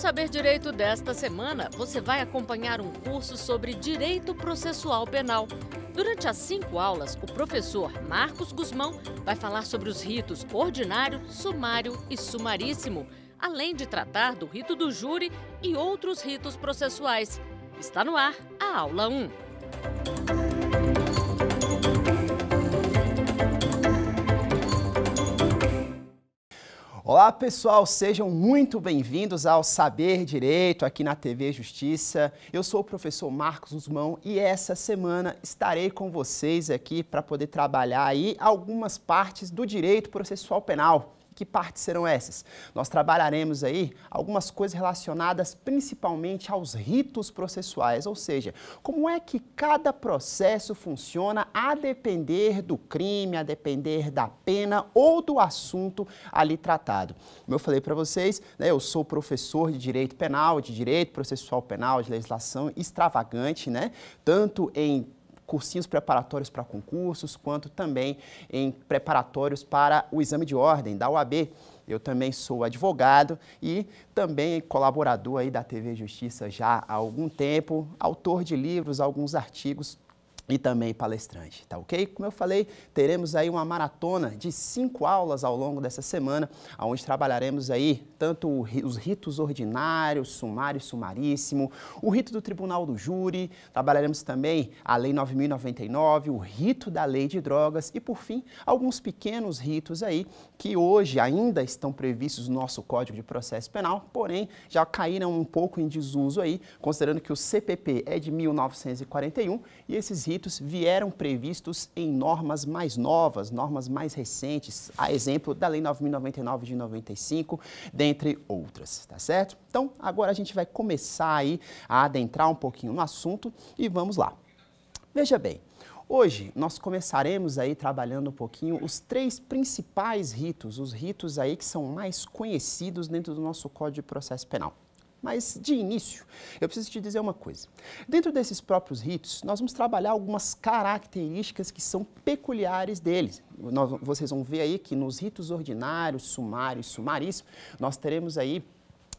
Saber Direito desta semana, você vai acompanhar um curso sobre direito processual penal. Durante as cinco aulas, o professor Marcos Guzmão vai falar sobre os ritos ordinário, sumário e sumaríssimo, além de tratar do rito do júri e outros ritos processuais. Está no ar a aula 1. Olá, pessoal, sejam muito bem-vindos ao Saber Direito aqui na TV Justiça. Eu sou o professor Marcos Usmão e essa semana estarei com vocês aqui para poder trabalhar aí algumas partes do direito processual penal. Que partes serão essas? Nós trabalharemos aí algumas coisas relacionadas principalmente aos ritos processuais, ou seja, como é que cada processo funciona a depender do crime, a depender da pena ou do assunto ali tratado. Como eu falei para vocês, né, eu sou professor de direito penal, de direito processual penal, de legislação extravagante, né? Tanto em cursinhos preparatórios para concursos, quanto também em preparatórios para o exame de ordem da UAB. Eu também sou advogado e também colaborador aí da TV Justiça já há algum tempo, autor de livros, alguns artigos e também palestrante, tá ok? Como eu falei, teremos aí uma maratona de cinco aulas ao longo dessa semana, onde trabalharemos aí tanto os ritos ordinários, sumário sumaríssimo, o rito do tribunal do júri, trabalharemos também a lei 9.099, o rito da lei de drogas e, por fim, alguns pequenos ritos aí que hoje ainda estão previstos no nosso Código de Processo Penal, porém já caíram um pouco em desuso aí, considerando que o CPP é de 1941 e esses ritos direitos vieram previstos em normas mais novas, normas mais recentes, a exemplo da Lei 9.099 de 95, dentre outras, tá certo? Então, agora a gente vai começar aí a adentrar um pouquinho no assunto e vamos lá. Veja bem, Hoje nós começaremos aí trabalhando um pouquinho os três principais ritos, os ritos aí que são mais conhecidos dentro do nosso Código de Processo Penal. Mas, de início, eu preciso te dizer uma coisa. Dentro desses próprios ritos, nós vamos trabalhar algumas características que são peculiares deles. Nós, vocês vão ver aí que nos ritos ordinários, sumários, sumaríssimo, nós teremos aí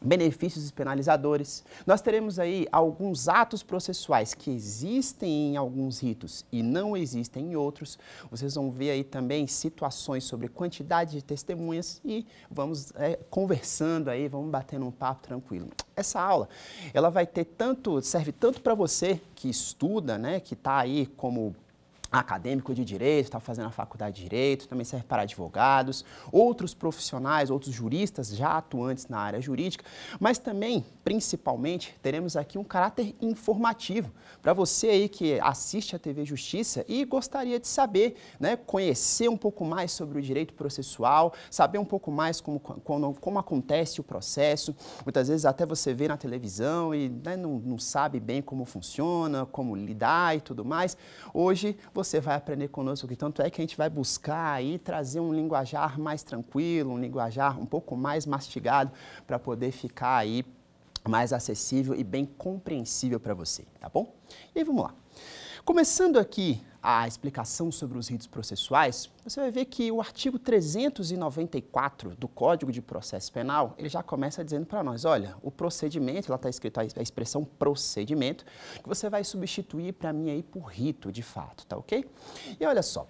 benefícios penalizadores. Nós teremos aí alguns atos processuais que existem em alguns ritos e não existem em outros. Vocês vão ver aí também situações sobre quantidade de testemunhas e vamos é, conversando aí, vamos batendo um papo tranquilo. Essa aula, ela vai ter tanto, serve tanto para você que estuda, né, que está aí como acadêmico de direito, está fazendo a faculdade de direito, também serve para advogados, outros profissionais, outros juristas já atuantes na área jurídica, mas também, principalmente, teremos aqui um caráter informativo para você aí que assiste a TV Justiça e gostaria de saber, né, conhecer um pouco mais sobre o direito processual, saber um pouco mais como, como, como acontece o processo. Muitas vezes até você vê na televisão e né, não, não sabe bem como funciona, como lidar e tudo mais. Hoje você você vai aprender conosco aqui. Tanto é que a gente vai buscar aí trazer um linguajar mais tranquilo, um linguajar um pouco mais mastigado, para poder ficar aí mais acessível e bem compreensível para você, tá bom? E aí, vamos lá. Começando aqui a explicação sobre os ritos processuais, você vai ver que o artigo 394 do Código de Processo Penal, ele já começa dizendo para nós, olha, o procedimento, lá está escrita a expressão procedimento, que você vai substituir para mim aí por rito, de fato, tá ok? E olha só,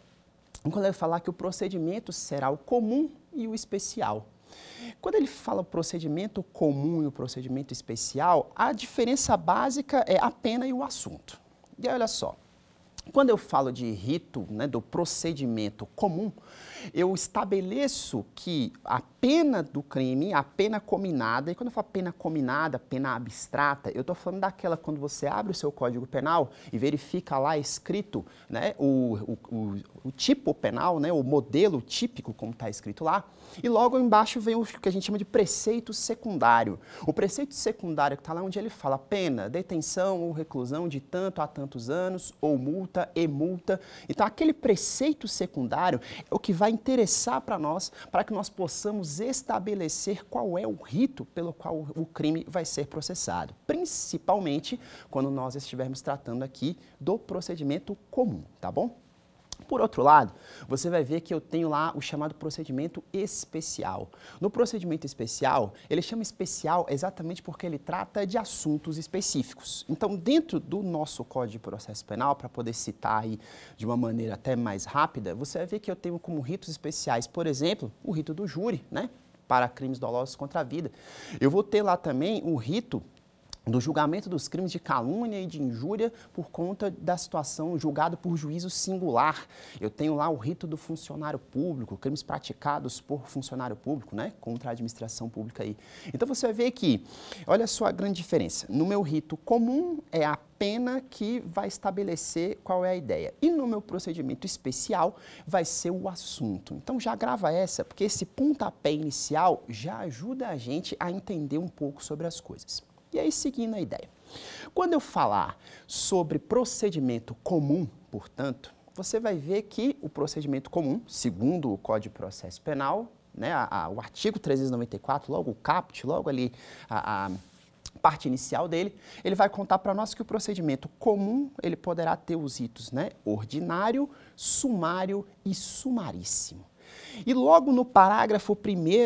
quando ele falar que o procedimento será o comum e o especial, quando ele fala procedimento comum e o procedimento especial, a diferença básica é a pena e o assunto. E aí, olha só, quando eu falo de rito, né, do procedimento comum, eu estabeleço que a pena do crime, a pena combinada, e quando eu falo pena combinada, pena abstrata, eu estou falando daquela quando você abre o seu código penal e verifica lá escrito né, o, o, o, o tipo penal, né, o modelo típico, como está escrito lá, e logo embaixo vem o que a gente chama de preceito secundário. O preceito secundário que está lá onde ele fala pena, detenção ou reclusão de tanto a tantos anos, ou multa multa e multa. Então, aquele preceito secundário é o que vai interessar para nós, para que nós possamos estabelecer qual é o rito pelo qual o crime vai ser processado, principalmente quando nós estivermos tratando aqui do procedimento comum, tá bom? Por outro lado, você vai ver que eu tenho lá o chamado procedimento especial. No procedimento especial, ele chama especial exatamente porque ele trata de assuntos específicos. Então, dentro do nosso Código de Processo Penal, para poder citar aí de uma maneira até mais rápida, você vai ver que eu tenho como ritos especiais, por exemplo, o rito do júri, né? Para crimes dolosos contra a vida. Eu vou ter lá também o rito do julgamento dos crimes de calúnia e de injúria por conta da situação julgada por juízo singular. Eu tenho lá o rito do funcionário público, crimes praticados por funcionário público, né, contra a administração pública aí. Então você vê que, olha só a grande diferença. No meu rito comum é a pena que vai estabelecer qual é a ideia. E no meu procedimento especial vai ser o assunto. Então já grava essa, porque esse pontapé inicial já ajuda a gente a entender um pouco sobre as coisas. E aí, seguindo a ideia. Quando eu falar sobre procedimento comum, portanto, você vai ver que o procedimento comum, segundo o Código de Processo Penal, né, a, a, o artigo 394, logo o caput, logo ali a, a parte inicial dele, ele vai contar para nós que o procedimento comum ele poderá ter os ritos né, ordinário, sumário e sumaríssimo. E logo no parágrafo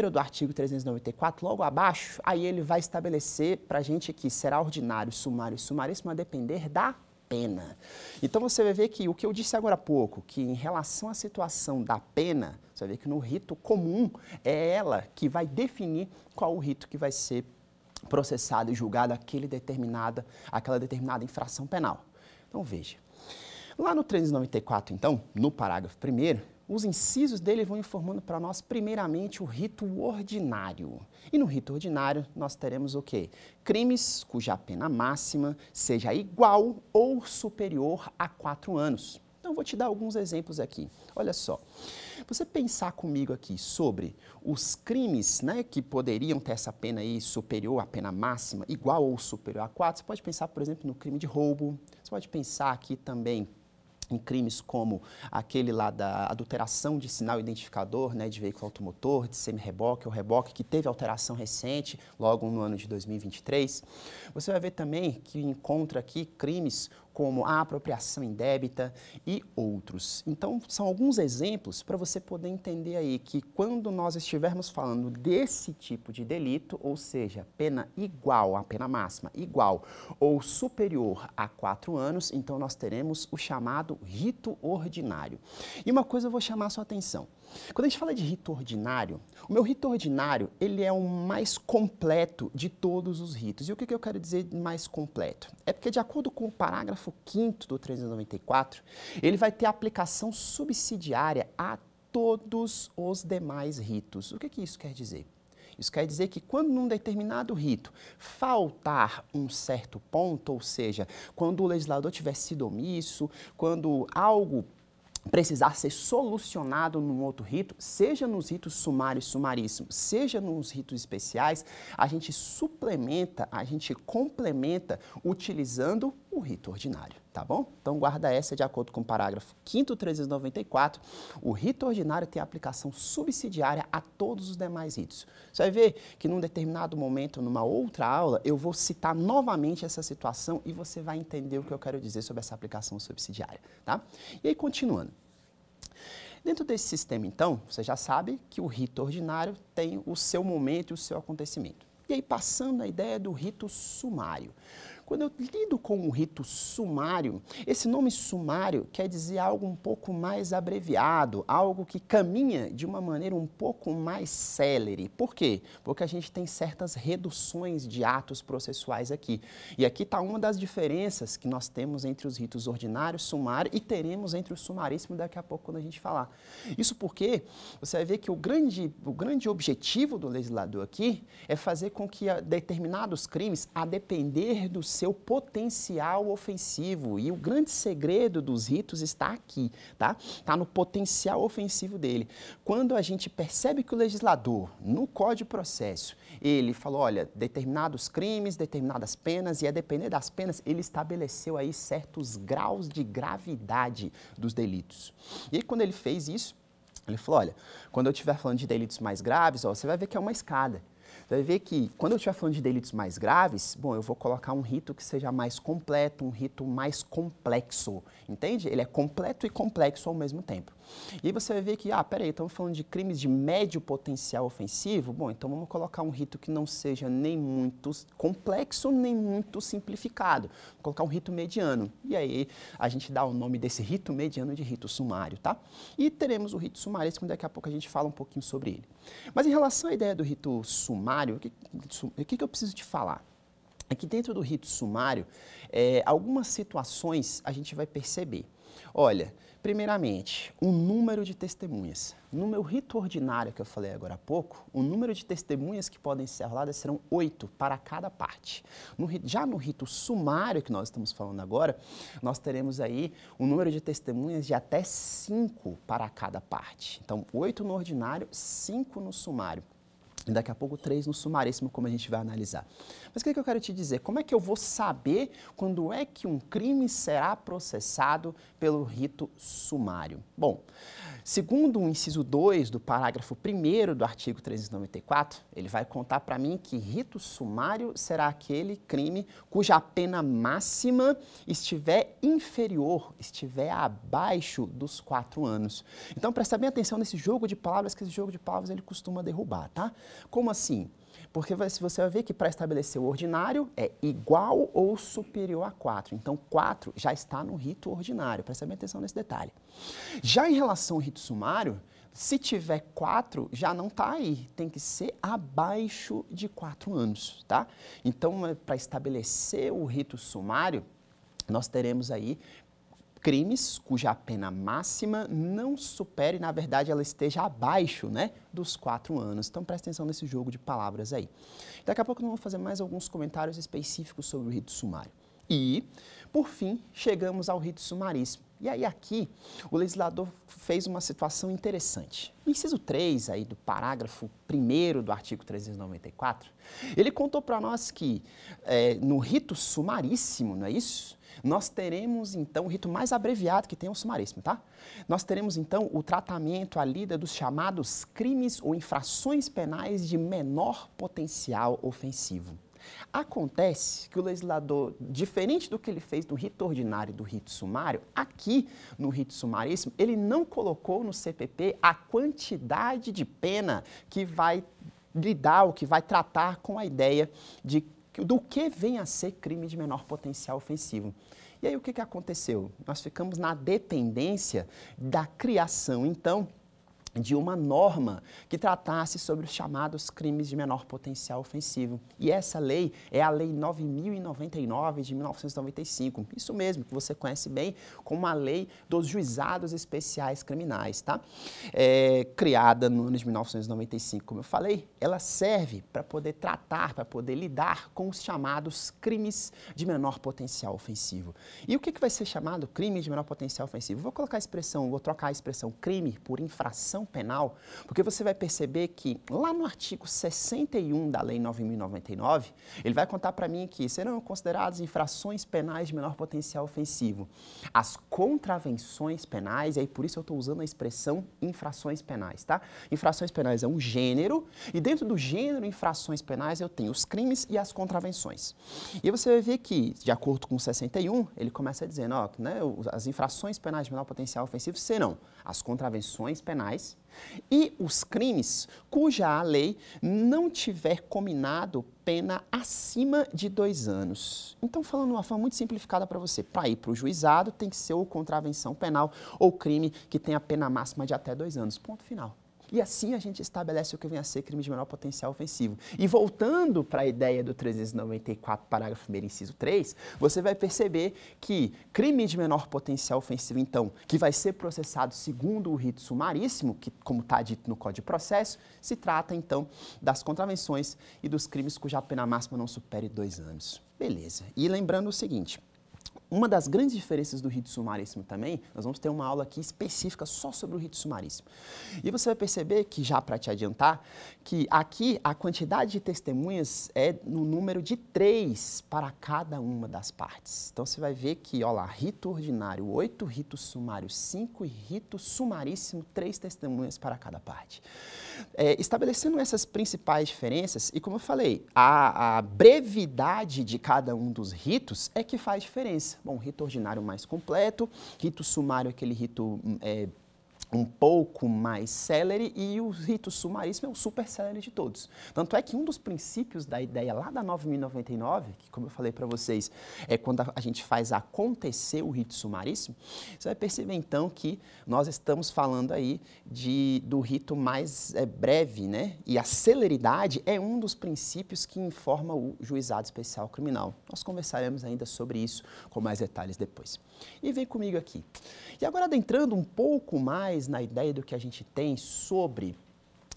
1 do artigo 394, logo abaixo, aí ele vai estabelecer para a gente que será ordinário, sumário e sumaríssimo a depender da pena. Então você vai ver que o que eu disse agora há pouco, que em relação à situação da pena, você vai ver que no rito comum é ela que vai definir qual o rito que vai ser processado e julgado aquele determinada, aquela determinada infração penal. Então veja. Lá no 394, então, no parágrafo 1 os incisos dele vão informando para nós, primeiramente, o rito ordinário. E no rito ordinário, nós teremos o quê? Crimes cuja pena máxima seja igual ou superior a quatro anos. Então, vou te dar alguns exemplos aqui. Olha só, você pensar comigo aqui sobre os crimes né, que poderiam ter essa pena aí superior à pena máxima, igual ou superior a quatro. você pode pensar, por exemplo, no crime de roubo, você pode pensar aqui também em crimes como aquele lá da adulteração de sinal identificador né, de veículo automotor, de semi-reboque ou reboque, que teve alteração recente, logo no ano de 2023. Você vai ver também que encontra aqui crimes como a apropriação indébita e outros. Então, são alguns exemplos para você poder entender aí que quando nós estivermos falando desse tipo de delito, ou seja, pena igual, a pena máxima igual ou superior a quatro anos, então nós teremos o chamado rito ordinário. E uma coisa eu vou chamar a sua atenção. Quando a gente fala de rito ordinário, o meu rito ordinário ele é o mais completo de todos os ritos. E o que, que eu quero dizer mais completo? É porque, de acordo com o parágrafo 5 do 394, ele vai ter aplicação subsidiária a todos os demais ritos. O que, que isso quer dizer? Isso quer dizer que quando num determinado rito faltar um certo ponto, ou seja, quando o legislador tiver sido omisso, quando algo precisar ser solucionado num outro rito, seja nos ritos sumários sumaríssimos, seja nos ritos especiais, a gente suplementa, a gente complementa utilizando um rito ordinário, tá bom? Então guarda essa de acordo com o parágrafo 5 394, o rito ordinário tem aplicação subsidiária a todos os demais ritos. Você vai ver que num determinado momento, numa outra aula, eu vou citar novamente essa situação e você vai entender o que eu quero dizer sobre essa aplicação subsidiária, tá? E aí continuando. Dentro desse sistema, então, você já sabe que o rito ordinário tem o seu momento e o seu acontecimento. E aí, passando a ideia do rito sumário. Quando eu lido com o rito sumário, esse nome sumário quer dizer algo um pouco mais abreviado, algo que caminha de uma maneira um pouco mais célere. Por quê? Porque a gente tem certas reduções de atos processuais aqui. E aqui está uma das diferenças que nós temos entre os ritos ordinários, sumário e teremos entre o sumaríssimo daqui a pouco quando a gente falar. Isso porque você vai ver que o grande, o grande objetivo do legislador aqui é fazer com que determinados crimes, a depender do seu potencial ofensivo. E o grande segredo dos ritos está aqui, tá? Está no potencial ofensivo dele. Quando a gente percebe que o legislador, no Código de Processo, ele falou, olha, determinados crimes, determinadas penas, e a depender das penas, ele estabeleceu aí certos graus de gravidade dos delitos. E quando ele fez isso, ele falou, olha, quando eu estiver falando de delitos mais graves, ó, você vai ver que é uma escada. Você vai ver que quando eu estiver falando de delitos mais graves, bom, eu vou colocar um rito que seja mais completo, um rito mais complexo entende? Ele é completo e complexo ao mesmo tempo. E aí você vai ver que, ah, peraí, estamos falando de crimes de médio potencial ofensivo? Bom, então vamos colocar um rito que não seja nem muito complexo, nem muito simplificado. Vou colocar um rito mediano. E aí a gente dá o nome desse rito mediano de rito sumário, tá? E teremos o rito sumário, que daqui a pouco a gente fala um pouquinho sobre ele. Mas em relação à ideia do rito sumário, o que, o que eu preciso te falar? Aqui é dentro do rito sumário, é, algumas situações a gente vai perceber. Olha, primeiramente, o número de testemunhas. No meu rito ordinário que eu falei agora há pouco, o número de testemunhas que podem ser roladas serão oito para cada parte. No, já no rito sumário que nós estamos falando agora, nós teremos aí um número de testemunhas de até cinco para cada parte. Então, oito no ordinário, cinco no sumário. E daqui a pouco três no sumaríssimo, como a gente vai analisar. Mas o que, é que eu quero te dizer? Como é que eu vou saber quando é que um crime será processado pelo rito sumário? Bom, segundo o inciso 2 do parágrafo 1 do artigo 394, ele vai contar para mim que rito sumário será aquele crime cuja pena máxima estiver inferior, estiver abaixo dos quatro anos. Então presta bem atenção nesse jogo de palavras, que esse jogo de palavras ele costuma derrubar, tá? Como assim? Porque se você vai ver que para estabelecer o ordinário é igual ou superior a 4. Então, 4 já está no rito ordinário. Presta bem atenção nesse detalhe. Já em relação ao rito sumário, se tiver 4, já não está aí. Tem que ser abaixo de 4 anos, tá? Então, é, para estabelecer o rito sumário, nós teremos aí crimes cuja pena máxima não supere, na verdade, ela esteja abaixo né, dos quatro anos. Então presta atenção nesse jogo de palavras aí. Daqui a pouco nós vamos fazer mais alguns comentários específicos sobre o rito sumário. E, por fim, chegamos ao rito sumaríssimo. E aí aqui o legislador fez uma situação interessante. No inciso 3 aí do parágrafo 1 do artigo 394, ele contou para nós que é, no rito sumaríssimo, não é isso? Nós teremos então o rito mais abreviado que tem é o sumaríssimo, tá? Nós teremos então o tratamento, a lida dos chamados crimes ou infrações penais de menor potencial ofensivo. Acontece que o legislador, diferente do que ele fez do rito ordinário e do rito sumário, aqui no rito sumaríssimo, ele não colocou no CPP a quantidade de pena que vai lidar, o que vai tratar com a ideia de do que vem a ser crime de menor potencial ofensivo. E aí o que, que aconteceu? Nós ficamos na dependência da criação, então, de uma norma que tratasse sobre os chamados crimes de menor potencial ofensivo. E essa lei é a Lei 9099 de 1995. Isso mesmo, que você conhece bem como a Lei dos Juizados Especiais Criminais, tá? É, criada no ano de 1995, como eu falei, ela serve para poder tratar, para poder lidar com os chamados crimes de menor potencial ofensivo. E o que, que vai ser chamado crime de menor potencial ofensivo? Vou colocar a expressão, vou trocar a expressão crime por infração Penal, porque você vai perceber que lá no artigo 61 da Lei 9.099, ele vai contar para mim que serão consideradas infrações penais de menor potencial ofensivo as contravenções penais, e aí por isso eu estou usando a expressão infrações penais, tá? Infrações penais é um gênero, e dentro do gênero infrações penais eu tenho os crimes e as contravenções. E você vai ver que, de acordo com o 61, ele começa dizendo, ó, né, as infrações penais de menor potencial ofensivo serão as contravenções penais e os crimes cuja a lei não tiver combinado pena acima de dois anos. Então, falando de uma forma muito simplificada para você, para ir para o juizado tem que ser ou contravenção penal ou crime que tenha pena máxima de até dois anos. Ponto final. E assim a gente estabelece o que vem a ser crime de menor potencial ofensivo. E voltando para a ideia do 394, parágrafo 1 inciso 3, você vai perceber que crime de menor potencial ofensivo, então, que vai ser processado segundo o rito sumaríssimo, que como está dito no Código de Processo, se trata, então, das contravenções e dos crimes cuja pena máxima não supere dois anos. Beleza. E lembrando o seguinte, uma das grandes diferenças do rito sumaríssimo também, nós vamos ter uma aula aqui específica só sobre o rito sumaríssimo. E você vai perceber que, já para te adiantar, que aqui a quantidade de testemunhas é no número de três para cada uma das partes. Então você vai ver que, olha lá, rito ordinário oito rito sumário cinco e rito sumaríssimo, três testemunhas para cada parte. É, estabelecendo essas principais diferenças, e como eu falei, a, a brevidade de cada um dos ritos é que faz diferença. Bom, rito ordinário mais completo, rito sumário, aquele rito hum, é, um pouco mais celere e o rito sumaríssimo é o super celere de todos. Tanto é que um dos princípios da ideia lá da 9099, que como eu falei para vocês, é quando a gente faz acontecer o rito sumaríssimo, você vai perceber então que nós estamos falando aí de, do rito mais é, breve, né? E a celeridade é um dos princípios que informa o juizado especial criminal. Nós conversaremos ainda sobre isso com mais detalhes depois. E vem comigo aqui. E agora adentrando um pouco mais vezes, na ideia do que a gente tem sobre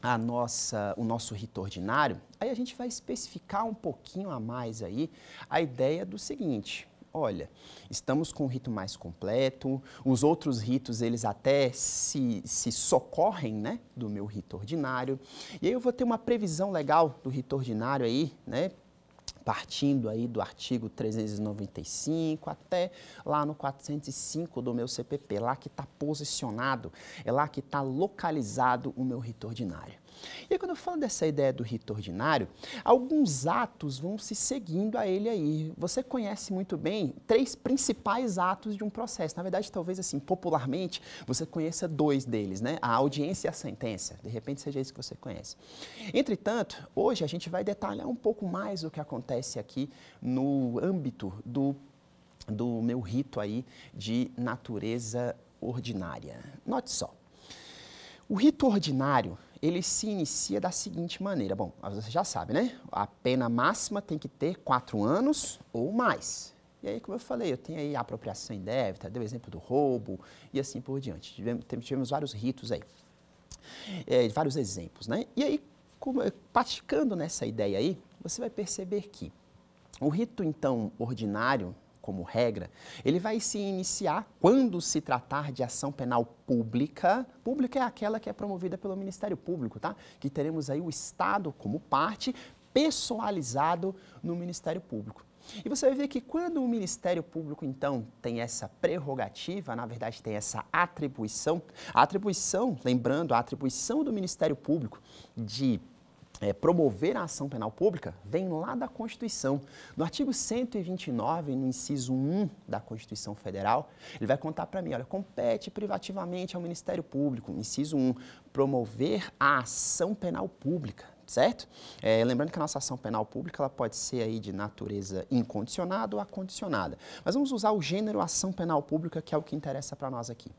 a nossa, o nosso rito ordinário, aí a gente vai especificar um pouquinho a mais aí a ideia do seguinte. Olha, estamos com um rito mais completo, os outros ritos eles até se, se socorrem né, do meu rito ordinário, e aí eu vou ter uma previsão legal do rito ordinário aí, né, partindo aí do artigo 395 até lá no 405 do meu CPP, lá que está posicionado, é lá que está localizado o meu rito ordinário. E aí, quando eu falo dessa ideia do rito ordinário, alguns atos vão se seguindo a ele aí. Você conhece muito bem três principais atos de um processo. Na verdade, talvez assim, popularmente, você conheça dois deles, né? A audiência e a sentença. De repente, seja isso que você conhece. Entretanto, hoje a gente vai detalhar um pouco mais o que acontece aqui no âmbito do do meu rito aí de natureza ordinária. Note só. O rito ordinário ele se inicia da seguinte maneira. Bom, você já sabe, né? A pena máxima tem que ter quatro anos ou mais. E aí, como eu falei, eu tenho aí a apropriação indevida, deu o exemplo do roubo e assim por diante. Tivemos, tivemos vários ritos aí, é, vários exemplos, né? E aí, como, praticando nessa ideia aí, você vai perceber que o rito, então, ordinário, como regra, ele vai se iniciar quando se tratar de ação penal pública. Pública é aquela que é promovida pelo Ministério Público, tá? Que teremos aí o Estado como parte pessoalizado no Ministério Público. E você vai ver que quando o Ministério Público, então, tem essa prerrogativa, na verdade, tem essa atribuição, a atribuição, lembrando, a atribuição do Ministério Público de é, promover a ação penal pública vem lá da Constituição. No artigo 129, no inciso 1 da Constituição Federal, ele vai contar para mim, olha, compete privativamente ao Ministério Público, inciso 1, promover a ação penal pública certo? É, lembrando que a nossa ação penal pública ela pode ser aí de natureza incondicionada ou acondicionada. Mas vamos usar o gênero ação penal pública, que é o que interessa para nós aqui.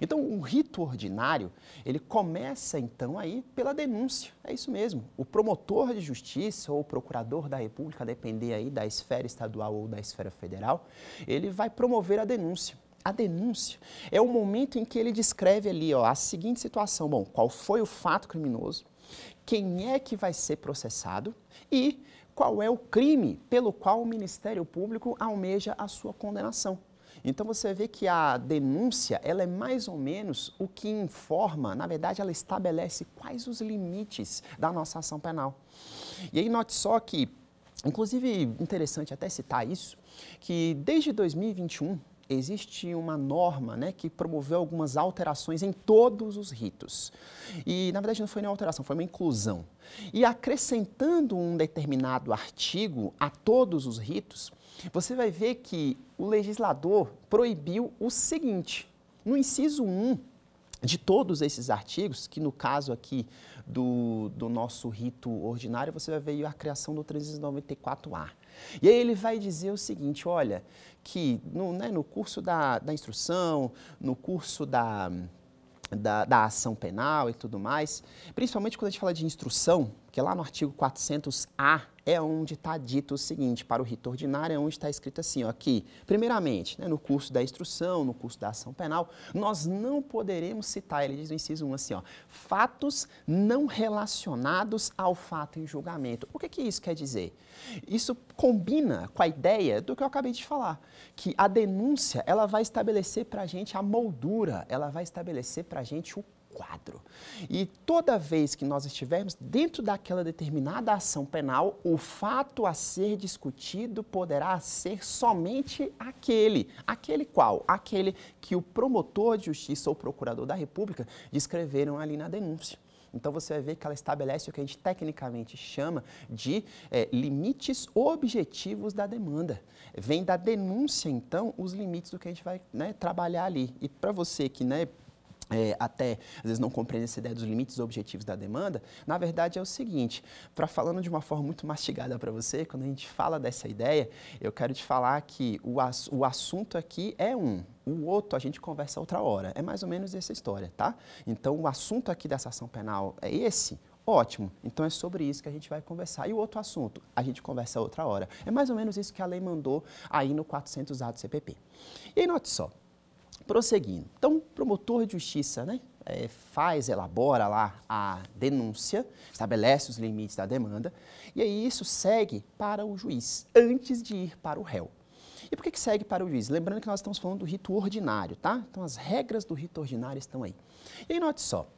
Então, o rito ordinário, ele começa então aí pela denúncia. É isso mesmo. O promotor de justiça ou o procurador da República, a depender aí da esfera estadual ou da esfera federal, ele vai promover a denúncia. A denúncia é o momento em que ele descreve ali ó, a seguinte situação: bom, qual foi o fato criminoso, quem é que vai ser processado e qual é o crime pelo qual o Ministério Público almeja a sua condenação. Então você vê que a denúncia, ela é mais ou menos o que informa, na verdade ela estabelece quais os limites da nossa ação penal. E aí note só que, inclusive interessante até citar isso, que desde 2021 existe uma norma né, que promoveu algumas alterações em todos os ritos. E, na verdade, não foi nenhuma alteração, foi uma inclusão. E acrescentando um determinado artigo a todos os ritos, você vai ver que o legislador proibiu o seguinte: no inciso 1 de todos esses artigos, que no caso aqui do, do nosso rito ordinário, você vai ver a criação do 394A. E aí ele vai dizer o seguinte: olha, que no, né, no curso da, da instrução, no curso da, da, da ação penal e tudo mais, principalmente quando a gente fala de instrução, porque lá no artigo 400A é onde está dito o seguinte, para o rito ordinário, é onde está escrito assim, ó, aqui, primeiramente, né, no curso da instrução, no curso da ação penal, nós não poderemos citar, ele diz no inciso 1 assim, ó, fatos não relacionados ao fato em julgamento. O que, que isso quer dizer? Isso combina com a ideia do que eu acabei de falar, que a denúncia, ela vai estabelecer para a gente a moldura, ela vai estabelecer para a gente o quadro. E toda vez que nós estivermos dentro daquela determinada ação penal, o fato a ser discutido poderá ser somente aquele. Aquele qual? Aquele que o promotor de justiça ou procurador da República descreveram ali na denúncia. Então você vai ver que ela estabelece o que a gente tecnicamente chama de é, limites objetivos da demanda. Vem da denúncia, então, os limites do que a gente vai né, trabalhar ali. E para você que né, é, até às vezes não compreende essa ideia dos limites objetivos da demanda, na verdade é o seguinte, para falando de uma forma muito mastigada para você, quando a gente fala dessa ideia, eu quero te falar que o, ass o assunto aqui é um, o outro a gente conversa outra hora. É mais ou menos essa história, tá? Então o assunto aqui dessa ação penal é esse, Ótimo, então é sobre isso que a gente vai conversar. E o outro assunto, a gente conversa outra hora. É mais ou menos isso que a lei mandou aí no 400A do CPP. E note só, Prosseguindo. Então, o promotor de justiça né, é, faz, elabora lá a denúncia, estabelece os limites da demanda, e aí isso segue para o juiz, antes de ir para o réu. E por que, que segue para o juiz? Lembrando que nós estamos falando do rito ordinário, tá? Então, as regras do rito ordinário estão aí. E aí, note só,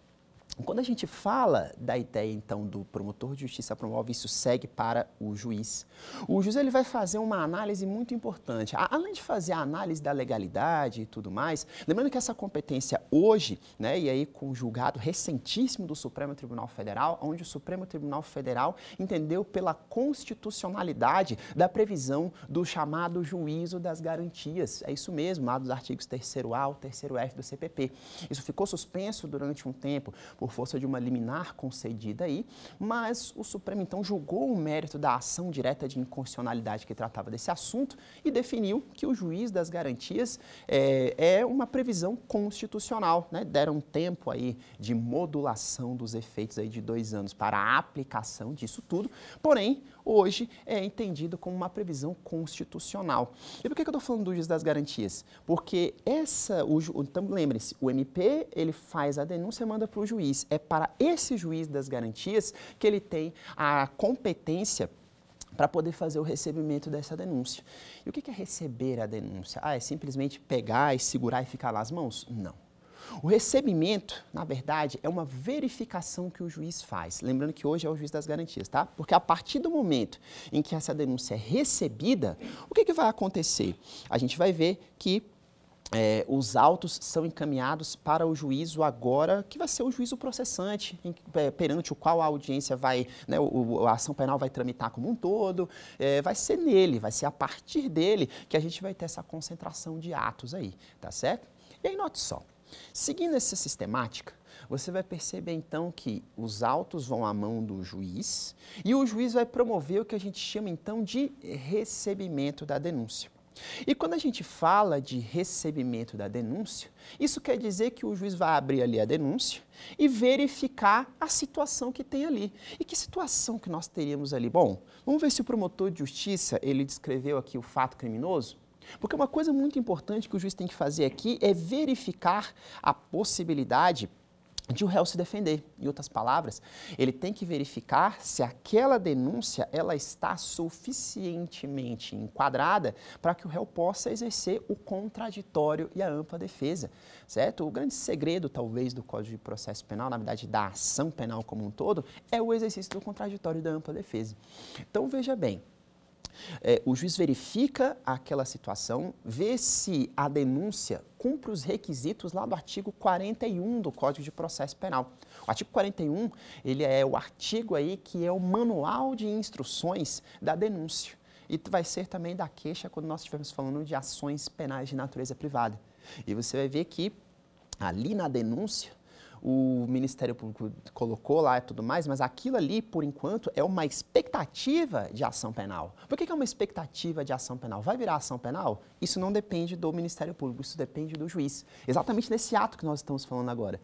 quando a gente fala da ideia, então, do promotor de justiça promove, isso segue para o juiz. O juiz ele vai fazer uma análise muito importante. Além de fazer a análise da legalidade e tudo mais, lembrando que essa competência hoje, né, e aí com o julgado recentíssimo do Supremo Tribunal Federal, onde o Supremo Tribunal Federal entendeu pela constitucionalidade da previsão do chamado juízo das garantias. É isso mesmo, lá dos artigos 3 A ao 3 F do CPP. Isso ficou suspenso durante um tempo por força de uma liminar concedida aí, mas o Supremo então julgou o mérito da ação direta de inconstitucionalidade que tratava desse assunto e definiu que o juiz das garantias é, é uma previsão constitucional, né? Deram um tempo aí de modulação dos efeitos aí de dois anos para a aplicação disso tudo, porém hoje é entendido como uma previsão constitucional. E por que, eu estou falando do juiz das garantias? Porque essa, o, então lembre-se, o MP ele faz a denúncia, e manda para o juiz juiz, é para esse juiz das garantias que ele tem a competência para poder fazer o recebimento dessa denúncia. E o que é receber a denúncia? Ah, é simplesmente pegar e segurar e ficar lá as mãos? Não. O recebimento, na verdade, é uma verificação que o juiz faz. Lembrando que hoje é o juiz das garantias, tá? Porque a partir do momento em que essa denúncia é recebida, o que, que vai acontecer? A gente vai ver que é, os autos são encaminhados para o juízo agora, que vai ser o juízo processante, em, é, perante o qual a audiência vai, né, o, a ação penal vai tramitar como um todo, é, vai ser nele, vai ser a partir dele que a gente vai ter essa concentração de atos aí, tá certo? E aí, note só, seguindo essa sistemática, você vai perceber então que os autos vão à mão do juiz e o juiz vai promover o que a gente chama então de recebimento da denúncia. E quando a gente fala de recebimento da denúncia, isso quer dizer que o juiz vai abrir ali a denúncia e verificar a situação que tem ali. E que situação que nós teríamos ali? Bom, vamos ver se o promotor de justiça, ele descreveu aqui o fato criminoso. Porque uma coisa muito importante que o juiz tem que fazer aqui é verificar a possibilidade de o réu se defender. Em outras palavras, ele tem que verificar se aquela denúncia ela está suficientemente enquadrada para que o réu possa exercer o contraditório e a ampla defesa, certo? O grande segredo talvez do Código de Processo Penal, na verdade da ação penal como um todo, é o exercício do contraditório e da ampla defesa. Então veja bem, é, o juiz verifica aquela situação, vê se a denúncia cumpre os requisitos lá do artigo 41 do Código de Processo Penal. O artigo 41, ele é o artigo aí que é o manual de instruções da denúncia. E vai ser também da queixa quando nós estivermos falando de ações penais de natureza privada. E você vai ver que ali na denúncia, o Ministério Público colocou lá e tudo mais, mas aquilo ali, por enquanto, é uma expectativa de ação penal. Por que, que é uma expectativa de ação penal? Vai virar ação penal? Isso não depende do Ministério Público, isso depende do juiz. Exatamente nesse ato que nós estamos falando agora.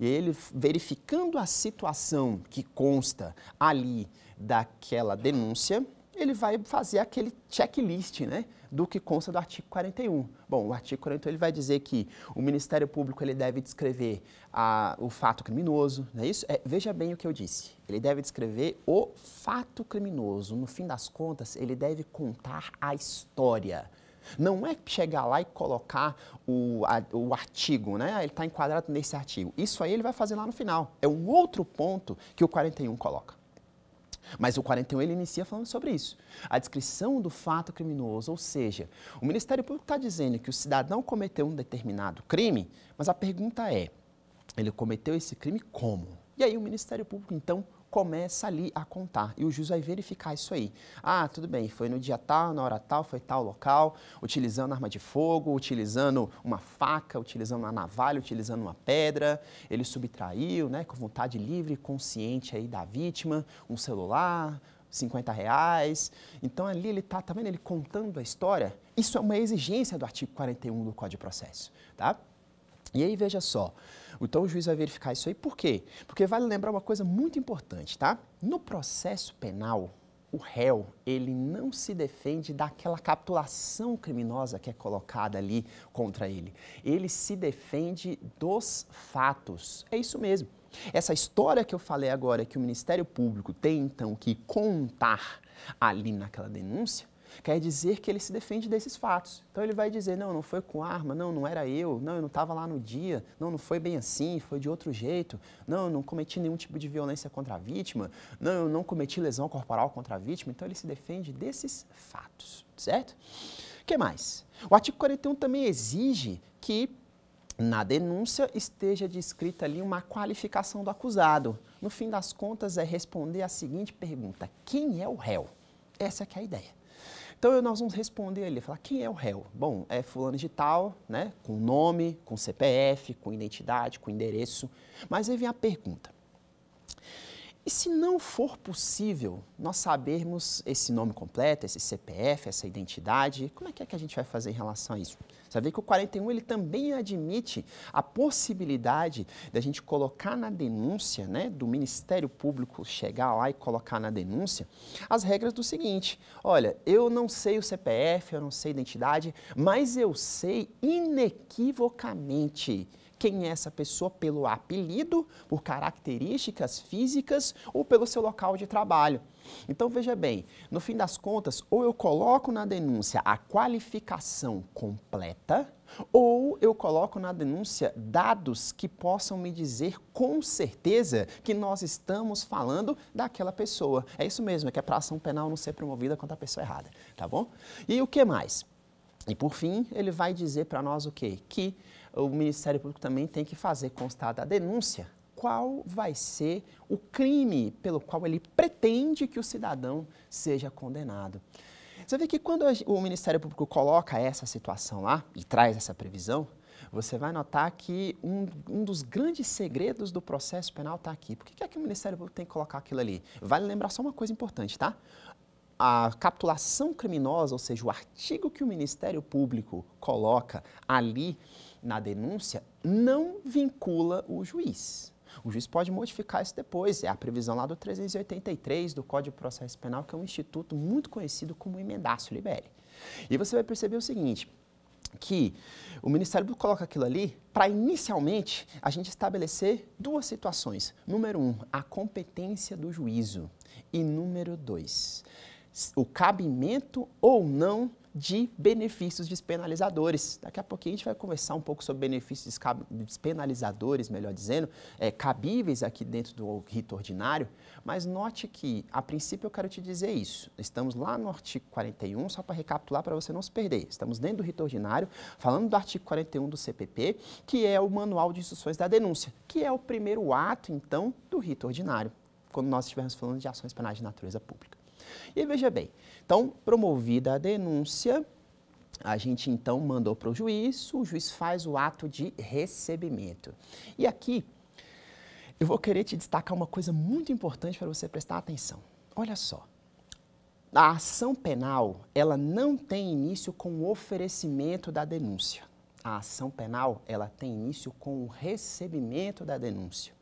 E ele, verificando a situação que consta ali daquela denúncia, ele vai fazer aquele checklist, né? do que consta do artigo 41. Bom, o artigo 41 ele vai dizer que o Ministério Público ele deve descrever a, o fato criminoso, não é isso? É, veja bem o que eu disse. Ele deve descrever o fato criminoso. No fim das contas, ele deve contar a história. Não é chegar lá e colocar o, a, o artigo, né? Ah, ele está enquadrado nesse artigo. Isso aí ele vai fazer lá no final. É um outro ponto que o 41 coloca. Mas o 41 ele inicia falando sobre isso. A descrição do fato criminoso, ou seja, o Ministério Público está dizendo que o cidadão cometeu um determinado crime, mas a pergunta é, ele cometeu esse crime como? E aí o Ministério Público, então, começa ali a contar e o juiz vai verificar isso aí. Ah, tudo bem, foi no dia tal, na hora tal, foi tal local, utilizando arma de fogo, utilizando uma faca, utilizando uma navalha, utilizando uma pedra, ele subtraiu, né, com vontade livre, consciente aí da vítima, um celular, 50 reais. Então ali ele está, tá vendo, ele contando a história. Isso é uma exigência do artigo 41 do Código de Processo, tá? E aí veja só, então o juiz vai verificar isso aí, por quê? Porque vale lembrar uma coisa muito importante, tá? No processo penal, o réu, ele não se defende daquela capitulação criminosa que é colocada ali contra ele. Ele se defende dos fatos. É isso mesmo. Essa história que eu falei agora, que o Ministério Público tem então que contar ali naquela denúncia, quer dizer que ele se defende desses fatos. Então ele vai dizer: não, não foi com arma, não, não era eu, não, eu não estava lá no dia, não, não foi bem assim, foi de outro jeito, não, eu não cometi nenhum tipo de violência contra a vítima, não, eu não cometi lesão corporal contra a vítima. Então ele se defende desses fatos, certo? O que mais? O artigo 41 também exige que na denúncia esteja descrita ali uma qualificação do acusado. No fim das contas, é responder a seguinte pergunta: quem é o réu? Essa é a ideia. Então nós vamos responder ele, falar quem é o réu? Bom, é fulano de tal, né? Com nome, com CPF, com identidade, com endereço. Mas aí vem a pergunta. E se não for possível nós sabermos esse nome completo, esse CPF, essa identidade, como é que, é que a gente vai fazer em relação a isso? Você vê que o 41 ele também admite a possibilidade da gente colocar na denúncia, né, do Ministério Público chegar lá e colocar na denúncia as regras do seguinte: olha, eu não sei o CPF, eu não sei a identidade, mas eu sei inequivocamente quem é essa pessoa pelo apelido, por características físicas ou pelo seu local de trabalho. Então veja bem, no fim das contas, ou eu coloco na denúncia a qualificação completa, ou eu coloco na denúncia dados que possam me dizer com certeza que nós estamos falando daquela pessoa. É isso mesmo, é que é para ação penal não ser promovida contra a pessoa errada, tá bom? E o que mais? E por fim, ele vai dizer para nós o quê? Que o Ministério Público também tem que fazer constar da denúncia qual vai ser o crime pelo qual ele pretende que o cidadão seja condenado. Você vê que quando o Ministério Público coloca essa situação lá e traz essa previsão, você vai notar que um, um dos grandes segredos do processo penal está aqui. Por que é que o Ministério Público tem que colocar aquilo ali? Vale lembrar só uma coisa importante, tá? a capitulação criminosa, ou seja, o artigo que o Ministério Público coloca ali na denúncia não vincula o juiz. O juiz pode modificar isso depois. É a previsão lá do 383 do Código de Processo Penal, que é um instituto muito conhecido como emendácio libere. E você vai perceber o seguinte, que o Ministério Público coloca aquilo ali para inicialmente a gente estabelecer duas situações. Número um, a competência do juízo. E número dois, o cabimento ou não de benefícios despenalizadores. Daqui a pouquinho a gente vai conversar um pouco sobre benefícios despenalizadores, melhor dizendo, é, cabíveis aqui dentro do rito ordinário, mas note que, a princípio, eu quero te dizer isso. Estamos lá no artigo 41, só para recapitular para você não se perder. Estamos dentro do rito ordinário, falando do artigo 41 do CPP, que é o Manual de Instruções da Denúncia, que é o primeiro ato, então, do rito ordinário, quando nós estivermos falando de ações penais de natureza pública. E veja bem, então, promovida a denúncia, a gente então mandou para o juiz, o juiz faz o ato de recebimento. E aqui eu vou querer te destacar uma coisa muito importante para você prestar atenção. Olha só. A ação penal, ela não tem início com o oferecimento da denúncia. A ação penal, ela tem início com o recebimento da denúncia.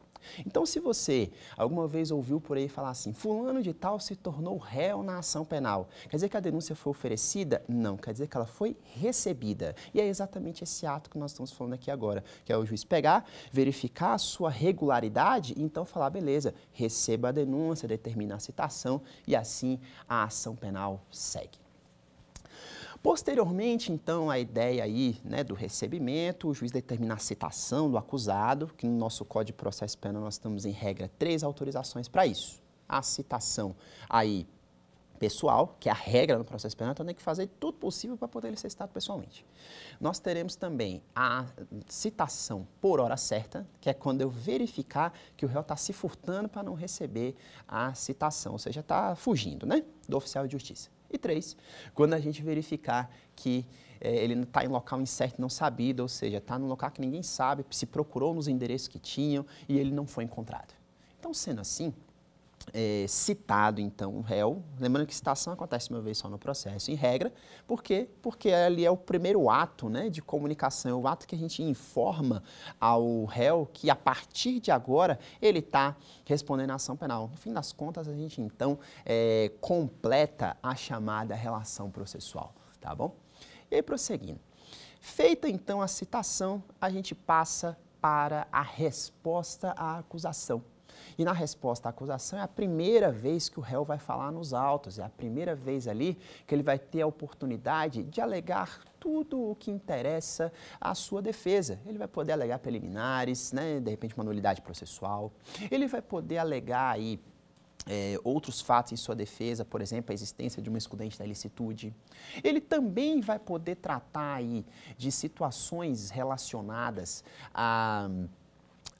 Então, se você alguma vez ouviu por aí falar assim, fulano de tal se tornou réu na ação penal, quer dizer que a denúncia foi oferecida? Não, quer dizer que ela foi recebida. E é exatamente esse ato que nós estamos falando aqui agora, que é o juiz pegar, verificar a sua regularidade e então falar, beleza, receba a denúncia, determina a citação e assim a ação penal segue. Posteriormente, então, a ideia aí né, do recebimento, o juiz determina a citação do acusado, que no nosso Código de Processo Penal nós estamos em regra três autorizações para isso. A citação aí pessoal, que é a regra no processo penal, então tem que fazer tudo possível para poder ele ser citado pessoalmente. Nós teremos também a citação por hora certa, que é quando eu verificar que o réu está se furtando para não receber a citação, ou seja, está fugindo, né, do oficial de justiça. E três, quando a gente verificar que é, ele está em local incerto, não sabido, ou seja, está num local que ninguém sabe, se procurou nos endereços que tinham e ele não foi encontrado. Então, sendo assim, é, citado, então, o réu, lembrando que citação acontece uma vez só no processo, em regra, por quê? Porque ali é o primeiro ato né, de comunicação, o ato que a gente informa ao réu que, a partir de agora, ele está respondendo a ação penal. No fim das contas, a gente, então, é, completa a chamada relação processual, tá bom? E aí, prosseguindo. Feita, então, a citação, a gente passa para a resposta à acusação. E na resposta à acusação é a primeira vez que o réu vai falar nos autos, é a primeira vez ali que ele vai ter a oportunidade de alegar tudo o que interessa à sua defesa. Ele vai poder alegar preliminares, né, de repente uma nulidade processual. Ele vai poder alegar aí é, outros fatos em sua defesa, por exemplo, a existência de uma excludente da ilicitude. Ele também vai poder tratar aí de situações relacionadas a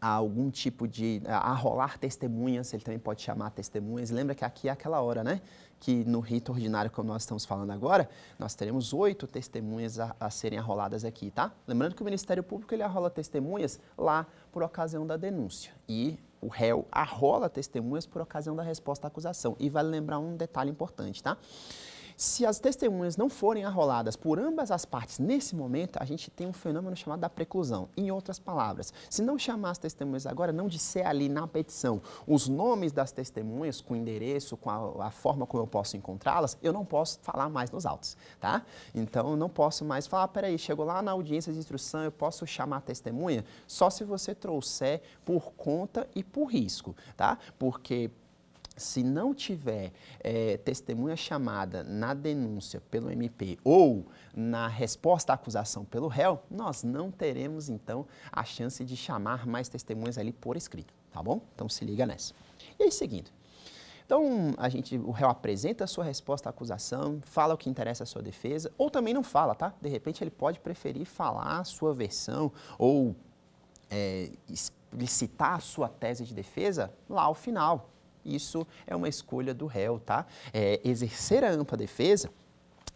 a algum tipo de arrolar testemunhas, ele também pode chamar testemunhas. Lembra que aqui é aquela hora, né? Que no rito ordinário, como nós estamos falando agora, nós teremos oito testemunhas a, a serem arroladas aqui, tá? Lembrando que o Ministério Público ele arrola testemunhas lá por ocasião da denúncia. E o réu arrola testemunhas por ocasião da resposta à acusação. E vale lembrar um detalhe importante, tá? Se as testemunhas não forem arroladas por ambas as partes nesse momento, a gente tem um fenômeno chamado da preclusão. Em outras palavras, se não chamar as testemunhas agora, não disser ali na petição os nomes das testemunhas, com o endereço, com a, a forma como eu posso encontrá-las, eu não posso falar mais nos autos, tá? Então, eu não posso mais falar, ah, peraí, chegou lá na audiência de instrução, eu posso chamar a testemunha? Só se você trouxer por conta e por risco, tá? Porque se não tiver é, testemunha chamada na denúncia pelo MP ou na resposta à acusação pelo réu, nós não teremos então a chance de chamar mais testemunhas ali por escrito, tá bom? Então se liga nessa. E aí, seguindo. Então, a gente, o réu apresenta a sua resposta à acusação, fala o que interessa à sua defesa, ou também não fala, tá? De repente, ele pode preferir falar a sua versão ou é, explicitar a sua tese de defesa lá ao final, isso é uma escolha do réu, tá? É, exercer a ampla defesa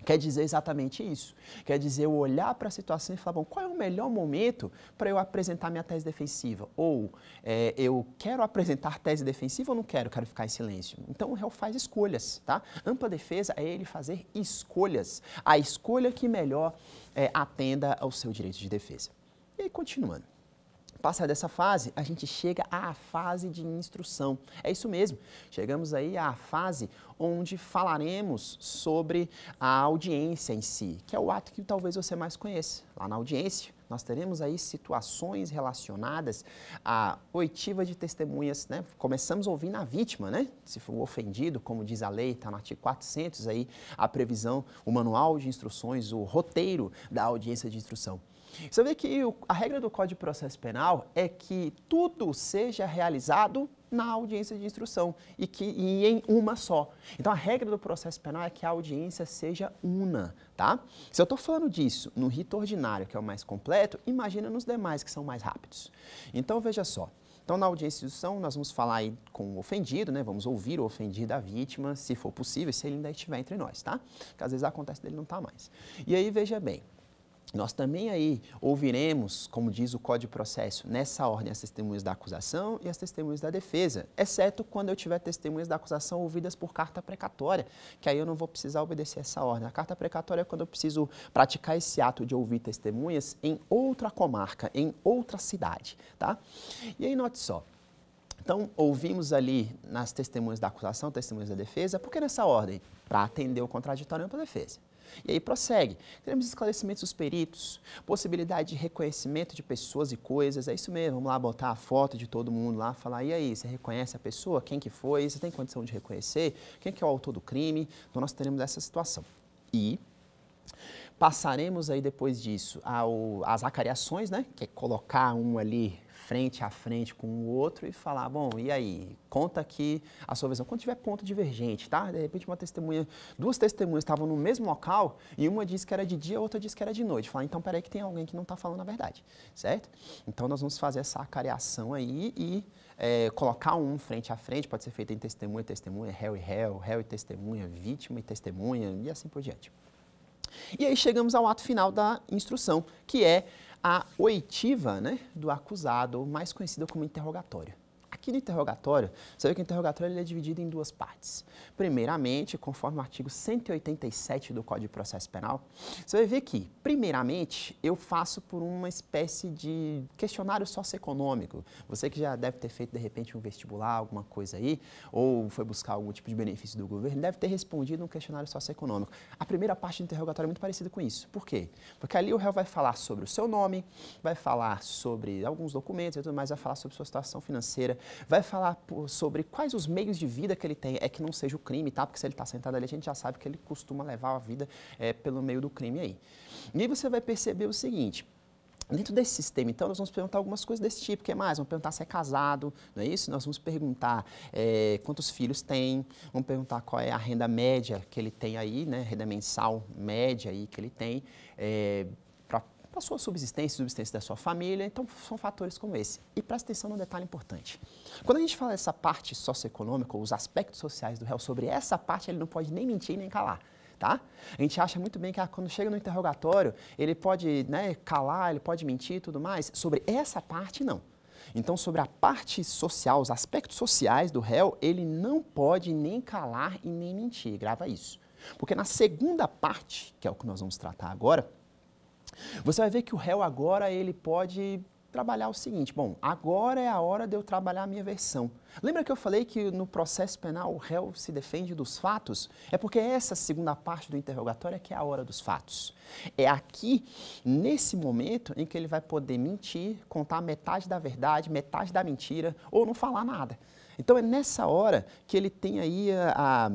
Quer dizer exatamente isso. Quer dizer eu olhar para a situação e falar, bom, qual é o melhor momento para eu apresentar minha tese defensiva? Ou é, eu quero apresentar tese defensiva ou não quero? Quero ficar em silêncio. Então o réu faz escolhas, tá? Ampla defesa é ele fazer escolhas. A escolha que melhor é, atenda ao seu direito de defesa. E aí, continuando passa dessa fase, a gente chega à fase de instrução. É isso mesmo. Chegamos aí à fase onde falaremos sobre a audiência em si, que é o ato que talvez você mais conheça. Lá na audiência, nós teremos aí situações relacionadas à oitiva de testemunhas, né? Começamos ouvindo a vítima, né? Se for ofendido, como diz a lei, está no artigo 400 aí, a previsão, o manual de instruções, o roteiro da audiência de instrução. Você vê que a regra do Código de Processo Penal é que tudo seja realizado na audiência de instrução e que e em uma só. Então a regra do processo penal é que a audiência seja una, tá? Se eu estou falando disso no rito ordinário, que é o mais completo, imagina nos demais que são mais rápidos. Então veja só. Então, na audiência de instrução, nós vamos falar aí com o ofendido, né? Vamos ouvir o ofendido, a vítima, se for possível, se ele ainda estiver entre nós, tá? Porque às vezes acontece dele não estar tá mais. E aí, veja bem, nós também aí ouviremos, como diz o Código de Processo, nessa ordem as testemunhas da acusação e as testemunhas da defesa, exceto quando eu tiver testemunhas da acusação ouvidas por carta precatória, que aí eu não vou precisar obedecer essa ordem. A carta precatória é quando eu preciso praticar esse ato de ouvir testemunhas em outra comarca, em outra cidade, tá? E aí note só, então, ouvimos ali nas testemunhas da acusação, testemunhas da defesa, por que nessa ordem? Para atender o contraditório e defesa. E aí prossegue. Teremos esclarecimentos dos peritos, possibilidade de reconhecimento de pessoas e coisas. É isso mesmo, vamos lá botar a foto de todo mundo lá, falar, e aí, você reconhece a pessoa? Quem que foi? Você tem condição de reconhecer? Quem que é o autor do crime? Então nós teremos essa situação. E passaremos aí depois disso ao, às acariações, né? Que é colocar um ali frente a frente com o outro e falar, bom, e aí, conta aqui a sua versão. Quando tiver ponto divergente, tá? De repente uma testemunha, duas testemunhas estavam no mesmo local e uma disse que era de dia, a outra disse que era de noite. Falar, então peraí que tem alguém que não está falando a verdade, certo? Então nós vamos fazer essa acareação aí e é, colocar um frente a frente, pode ser feito em testemunha, testemunha, réu e réu, réu e testemunha, vítima e testemunha e assim por diante. E aí chegamos ao ato final da instrução, que é a oitiva né, do acusado, mais conhecida como interrogatório. Aqui no interrogatório, você vê que o interrogatório ele é dividido em duas partes. Primeiramente, conforme o artigo 187 do Código de Processo Penal, você vai ver que, primeiramente, eu faço por uma espécie de questionário socioeconômico. Você que já deve ter feito, de repente, um vestibular, alguma coisa aí, ou foi buscar algum tipo de benefício do governo, deve ter respondido um questionário socioeconômico. A primeira parte do interrogatório é muito parecida com isso. Por quê? Porque ali o réu vai falar sobre o seu nome, vai falar sobre alguns documentos e tudo mais, vai falar sobre sua situação financeira, Vai falar sobre quais os meios de vida que ele tem. É que não seja o crime, tá? Porque se ele está sentado ali, a gente já sabe que ele costuma levar a vida é, pelo meio do crime aí. E aí você vai perceber o seguinte. Dentro desse sistema, então, nós vamos perguntar algumas coisas desse tipo. O que mais? Vamos perguntar se é casado, não é isso? Nós vamos perguntar é, quantos filhos tem, vamos perguntar qual é a renda média que ele tem aí, né? Renda mensal média aí que ele tem. É, da sua subsistência, subsistência da sua família. Então, são fatores como esse. E presta atenção num detalhe importante. Quando a gente fala dessa parte socioeconômica, os aspectos sociais do réu, sobre essa parte, ele não pode nem mentir nem calar. Tá? A gente acha muito bem que ah, quando chega no interrogatório, ele pode né, calar, ele pode mentir e tudo mais. Sobre essa parte, não. Então, sobre a parte social, os aspectos sociais do réu, ele não pode nem calar e nem mentir. Grava isso. Porque na segunda parte, que é o que nós vamos tratar agora, você vai ver que o réu agora ele pode trabalhar o seguinte: bom, agora é a hora de eu trabalhar a minha versão. Lembra que eu falei que no processo penal o réu se defende dos fatos? É porque é essa segunda parte do interrogatório é que é a hora dos fatos. É aqui, nesse momento, em que ele vai poder mentir, contar metade da verdade, metade da mentira ou não falar nada. Então é nessa hora que ele tem aí a, a,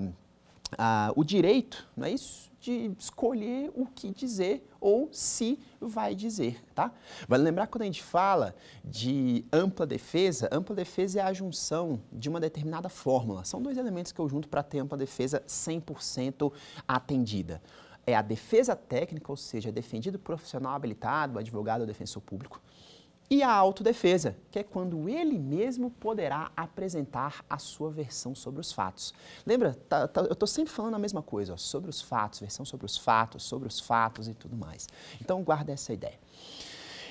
a, o direito, não é isso? de escolher o que dizer ou se vai dizer, tá? Vale lembrar quando a gente fala de ampla defesa, ampla defesa é a junção de uma determinada fórmula. São dois elementos que eu junto para ter ampla defesa 100% atendida. É a defesa técnica, ou seja, é defendido profissional habilitado, advogado ou defensor público e a autodefesa, que é quando ele mesmo poderá apresentar a sua versão sobre os fatos. Lembra? Tá, tá, eu estou sempre falando a mesma coisa, ó, sobre os fatos, versão sobre os fatos, sobre os fatos e tudo mais. Então, guarda essa ideia.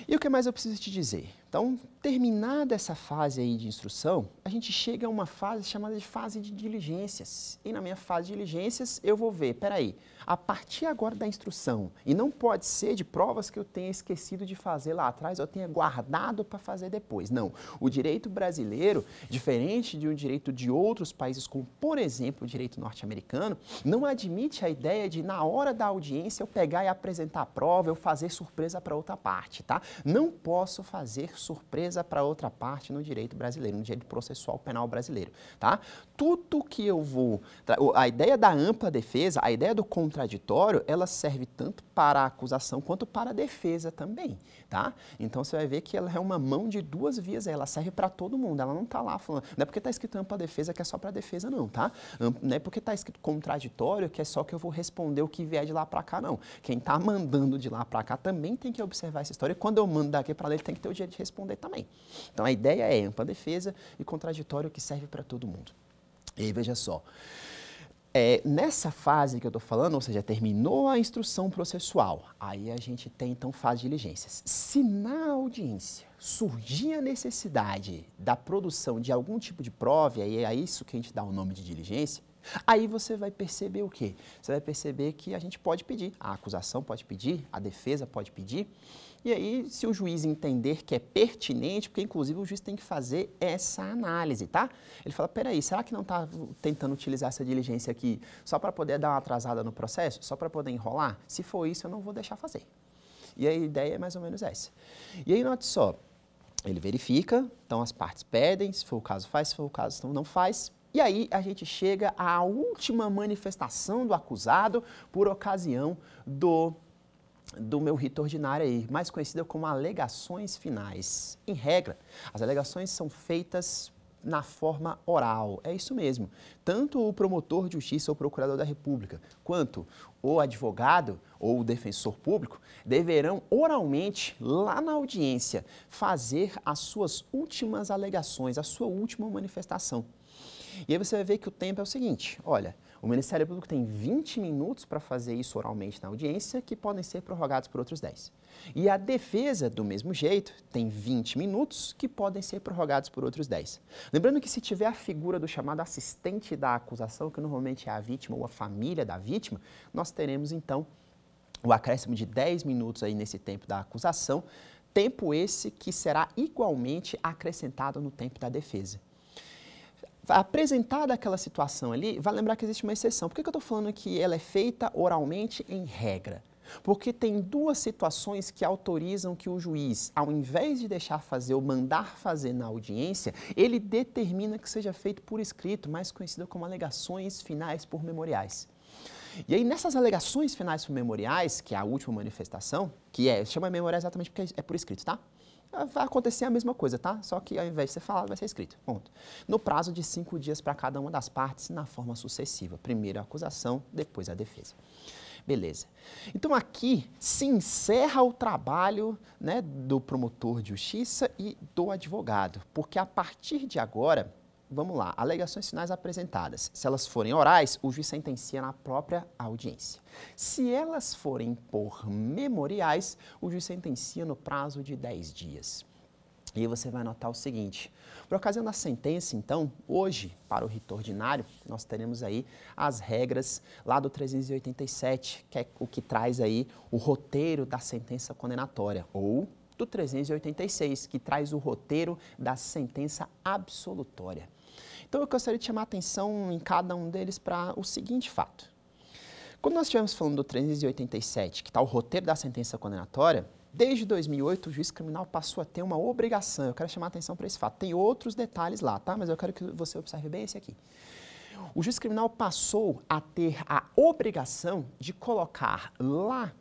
E o que mais eu preciso te dizer? Então, terminada essa fase aí de instrução, a gente chega a uma fase chamada de fase de diligências. E na minha fase de diligências, eu vou ver, peraí, a partir agora da instrução, e não pode ser de provas que eu tenha esquecido de fazer lá atrás, ou tenha guardado para fazer depois. Não. O direito brasileiro, diferente de um direito de outros países, como por exemplo o direito norte-americano, não admite a ideia de, na hora da audiência, eu pegar e apresentar a prova, eu fazer surpresa para outra parte, tá? Não posso fazer surpresa para outra parte no direito brasileiro, no direito processual penal brasileiro, tá? Tudo que eu vou... A ideia da ampla defesa, a ideia do contraditório, ela serve tanto para a acusação quanto para a defesa também, tá? Então, você vai ver que ela é uma mão de duas vias, ela serve para todo mundo, ela não está lá falando... Não é porque está escrito ampla defesa que é só para defesa, não, tá? Não é porque está escrito contraditório que é só que eu vou responder o que vier de lá para cá, não. Quem está mandando de lá para cá também tem que observar essa história. E quando eu mando daqui para lá, ele tem que ter o direito de responder também. Então a ideia é ampla defesa e contraditório que serve para todo mundo. E aí, veja só. É, nessa fase que eu estou falando, ou seja, terminou a instrução processual, aí a gente tem então fase de diligências. Se na audiência surgir a necessidade da produção de algum tipo de prova, e é isso que a gente dá o nome de diligência, Aí você vai perceber o quê? Você vai perceber que a gente pode pedir, a acusação pode pedir, a defesa pode pedir, e aí, se o juiz entender que é pertinente, porque inclusive o juiz tem que fazer essa análise, tá? Ele fala, peraí, será que não está tentando utilizar essa diligência aqui só para poder dar uma atrasada no processo? Só para poder enrolar? Se for isso, eu não vou deixar fazer. E a ideia é mais ou menos essa. E aí, note só, ele verifica, então as partes pedem, se for o caso faz, se for o caso não faz. E aí a gente chega à última manifestação do acusado por ocasião do do meu rito ordinário aí, mais conhecida como alegações finais. Em regra, as alegações são feitas na forma oral. É isso mesmo. Tanto o promotor de justiça ou procurador da República, quanto o advogado ou o defensor público deverão oralmente, lá na audiência, fazer as suas últimas alegações, a sua última manifestação. E aí você vai ver que o tempo é o seguinte: olha, o Ministério Público tem 20 minutos para fazer isso oralmente na audiência, que podem ser prorrogados por outros 10. E a defesa, do mesmo jeito, tem 20 minutos, que podem ser prorrogados por outros 10. Lembrando que se tiver a figura do chamado assistente da acusação, que normalmente é a vítima ou a família da vítima, nós teremos então o acréscimo de 10 minutos aí nesse tempo da acusação, tempo esse que será igualmente acrescentado no tempo da defesa apresentada aquela situação ali, vai lembrar que existe uma exceção. Por que, que eu estou falando que ela é feita oralmente em regra? Porque tem duas situações que autorizam que o juiz, ao invés de deixar fazer ou mandar fazer na audiência, ele determina que seja feito por escrito, mais conhecido como alegações finais por memoriais. E aí, nessas alegações finais por memoriais, que é a última manifestação, que é, chama memoriais exatamente porque é por escrito, tá? Ah, vai acontecer a mesma coisa, tá? Só que ao invés de ser falado, vai ser escrito. Ponto. No prazo de cinco dias para cada uma das partes, na forma sucessiva. Primeiro a acusação, depois a defesa. Beleza. Então aqui se encerra o trabalho né, do promotor de justiça e do advogado, porque a partir de agora vamos lá, alegações finais apresentadas. Se elas forem orais, o juiz sentencia na própria audiência. Se elas forem por memoriais, o juiz sentencia no prazo de 10 dias. E aí você vai notar o seguinte: por ocasião da sentença, então, hoje, para o rito ordinário, nós teremos aí as regras lá do 387, que é o que traz aí o roteiro da sentença condenatória, ou do 386, que traz o roteiro da sentença absolutória. Então eu gostaria de chamar a atenção em cada um deles para o seguinte fato. Quando nós estivemos falando do 387, que está o roteiro da sentença condenatória, desde 2008 o juiz criminal passou a ter uma obrigação. Eu quero chamar a atenção para esse fato. Tem outros detalhes lá, tá? Mas eu quero que você observe bem esse aqui. O juiz criminal passou a ter a obrigação de colocar lá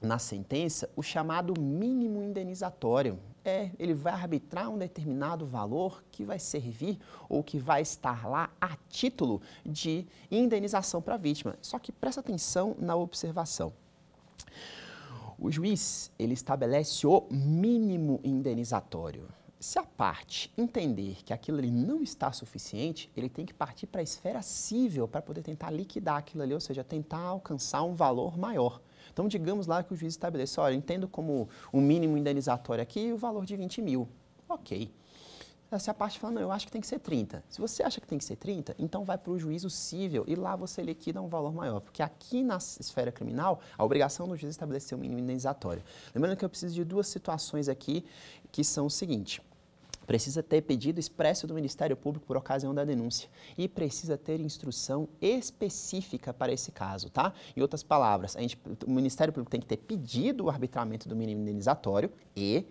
na sentença o chamado mínimo indenizatório, é, ele vai arbitrar um determinado valor que vai servir ou que vai estar lá a título de indenização para a vítima. Só que presta atenção na observação. O juiz, ele estabelece o mínimo indenizatório. Se a parte entender que aquilo ali não está suficiente, ele tem que partir para a esfera cível para poder tentar liquidar aquilo ali, ou seja, tentar alcançar um valor maior. Então, digamos lá que o juiz estabeleça, olha, entendo como o mínimo indenizatório aqui o valor de 20 mil. Ok. Se é a parte fala, não, eu acho que tem que ser 30. Se você acha que tem que ser 30, então vai para o juízo civil e lá você liquida um valor maior. Porque aqui na esfera criminal, a obrigação do juiz é estabelecer o um mínimo indenizatório. Lembrando que eu preciso de duas situações aqui que são o seguinte precisa ter pedido expresso do Ministério Público por ocasião da denúncia e precisa ter instrução específica para esse caso, tá? Em outras palavras, a gente, o Ministério Público tem que ter pedido o arbitramento do mínimo indenizatório e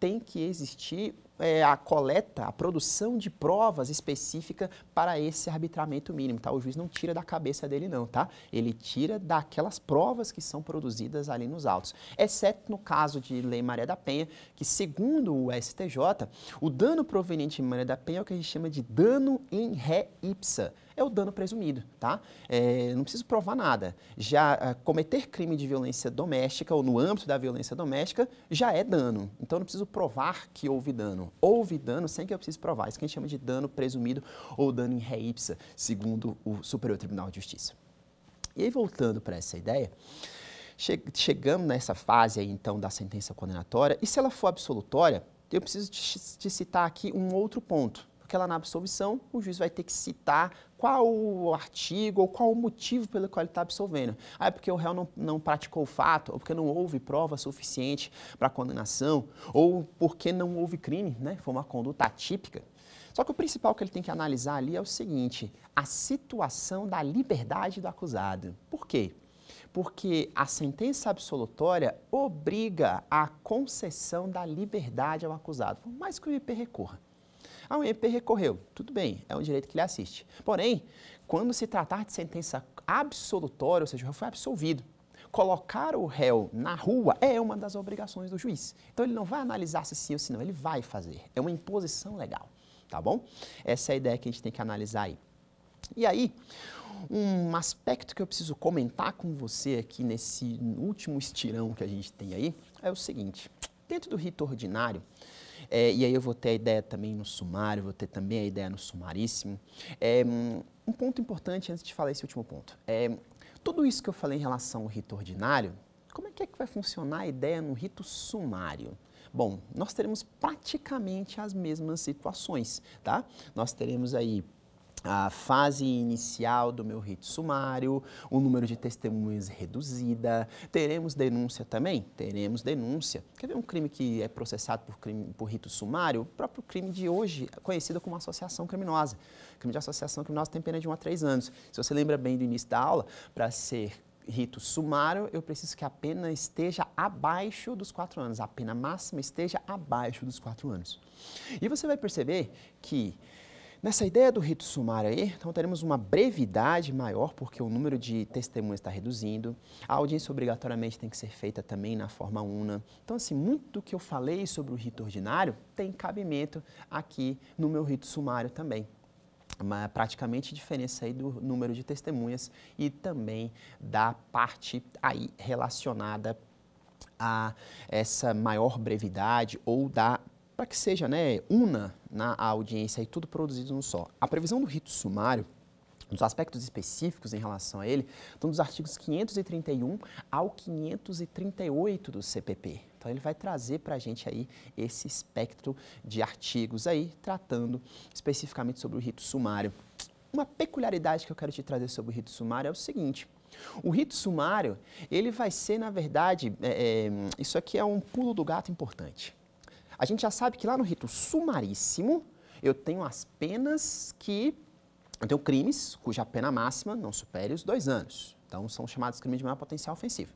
tem que existir é, a coleta, a produção de provas específica para esse arbitramento mínimo, tá? O juiz não tira da cabeça dele não, tá? Ele tira daquelas provas que são produzidas ali nos autos, exceto no caso de Lei Maria da Penha, que segundo o STJ, o dano proveniente de Maria da Penha é o que a gente chama de dano em ré ipsa é o dano presumido, tá? É, não preciso provar nada. Já ah, cometer crime de violência doméstica ou no âmbito da violência doméstica já é dano. Então não preciso provar que houve dano. Houve dano sem que eu precise provar. Isso que a gente chama de dano presumido ou dano in re ipsa, segundo o Superior Tribunal de Justiça. E aí, voltando para essa ideia, chegamos nessa fase aí, então da sentença condenatória, e se ela for absolutória, eu preciso te, citar aqui um outro ponto, aquela ela na é absolvição, o juiz vai ter que citar qual o artigo ou qual o motivo pelo qual ele está absolvendo. Ah, é porque o réu não, não praticou o fato, ou porque não houve prova suficiente para a condenação, ou porque não houve crime, né? Foi uma conduta atípica. Só que o principal que ele tem que analisar ali é o seguinte: a situação da liberdade do acusado. Por quê? Porque a sentença absolutória obriga a concessão da liberdade ao acusado, por mais que o IP recorra. A ah, UNP recorreu, tudo bem, é um direito que ele assiste. Porém, quando se tratar de sentença absolutória, ou seja, o réu foi absolvido, colocar o réu na rua é uma das obrigações do juiz. Então ele não vai analisar se sim ou se não, ele vai fazer. É uma imposição legal, tá bom? Essa é a ideia que a gente tem que analisar aí. E aí, um aspecto que eu preciso comentar com você aqui nesse último estirão que a gente tem aí é o seguinte: dentro do rito ordinário, é, e aí eu vou ter a ideia também no sumário, vou ter também a ideia no sumaríssimo. É, um ponto importante antes de falar esse último ponto. É, tudo isso que eu falei em relação ao rito ordinário, como é que, é que vai funcionar a ideia no rito sumário? Bom, nós teremos praticamente as mesmas situações, tá? Nós teremos aí a fase inicial do meu rito sumário, o número de testemunhas reduzida. Teremos denúncia também? Teremos denúncia. Quer ver um crime que é processado por, crime, por rito sumário? O próprio crime de hoje, conhecido como associação criminosa. O crime de associação criminosa tem pena de 1 a 3 anos. Se você lembra bem do início da aula, para ser rito sumário, eu preciso que a pena esteja abaixo dos quatro anos. A pena máxima esteja abaixo dos quatro anos. E você vai perceber que Nessa ideia do rito sumário aí, então teremos uma brevidade maior, porque o número de testemunhas está reduzindo, a audiência obrigatoriamente tem que ser feita também na forma una. Então, assim, muito do que eu falei sobre o rito ordinário tem cabimento aqui no meu rito sumário também uma praticamente diferença aí do número de testemunhas e também da parte aí relacionada a essa maior brevidade ou da para que seja né, una na audiência e tudo produzido num só. A previsão do rito sumário dos aspectos específicos em relação a ele, estão dos artigos 531 ao 538 do CPP. Então ele vai trazer para a gente aí esse espectro de artigos aí, tratando especificamente sobre o rito sumário. Uma peculiaridade que eu quero te trazer sobre o rito sumário é o seguinte, o rito sumário, ele vai ser, na verdade, é, é, isso aqui é um pulo do gato importante. A gente já sabe que lá no rito sumaríssimo, eu tenho as penas que. Eu tenho crimes cuja pena máxima não supere os dois anos. Então, são chamados crimes de maior potencial ofensivo.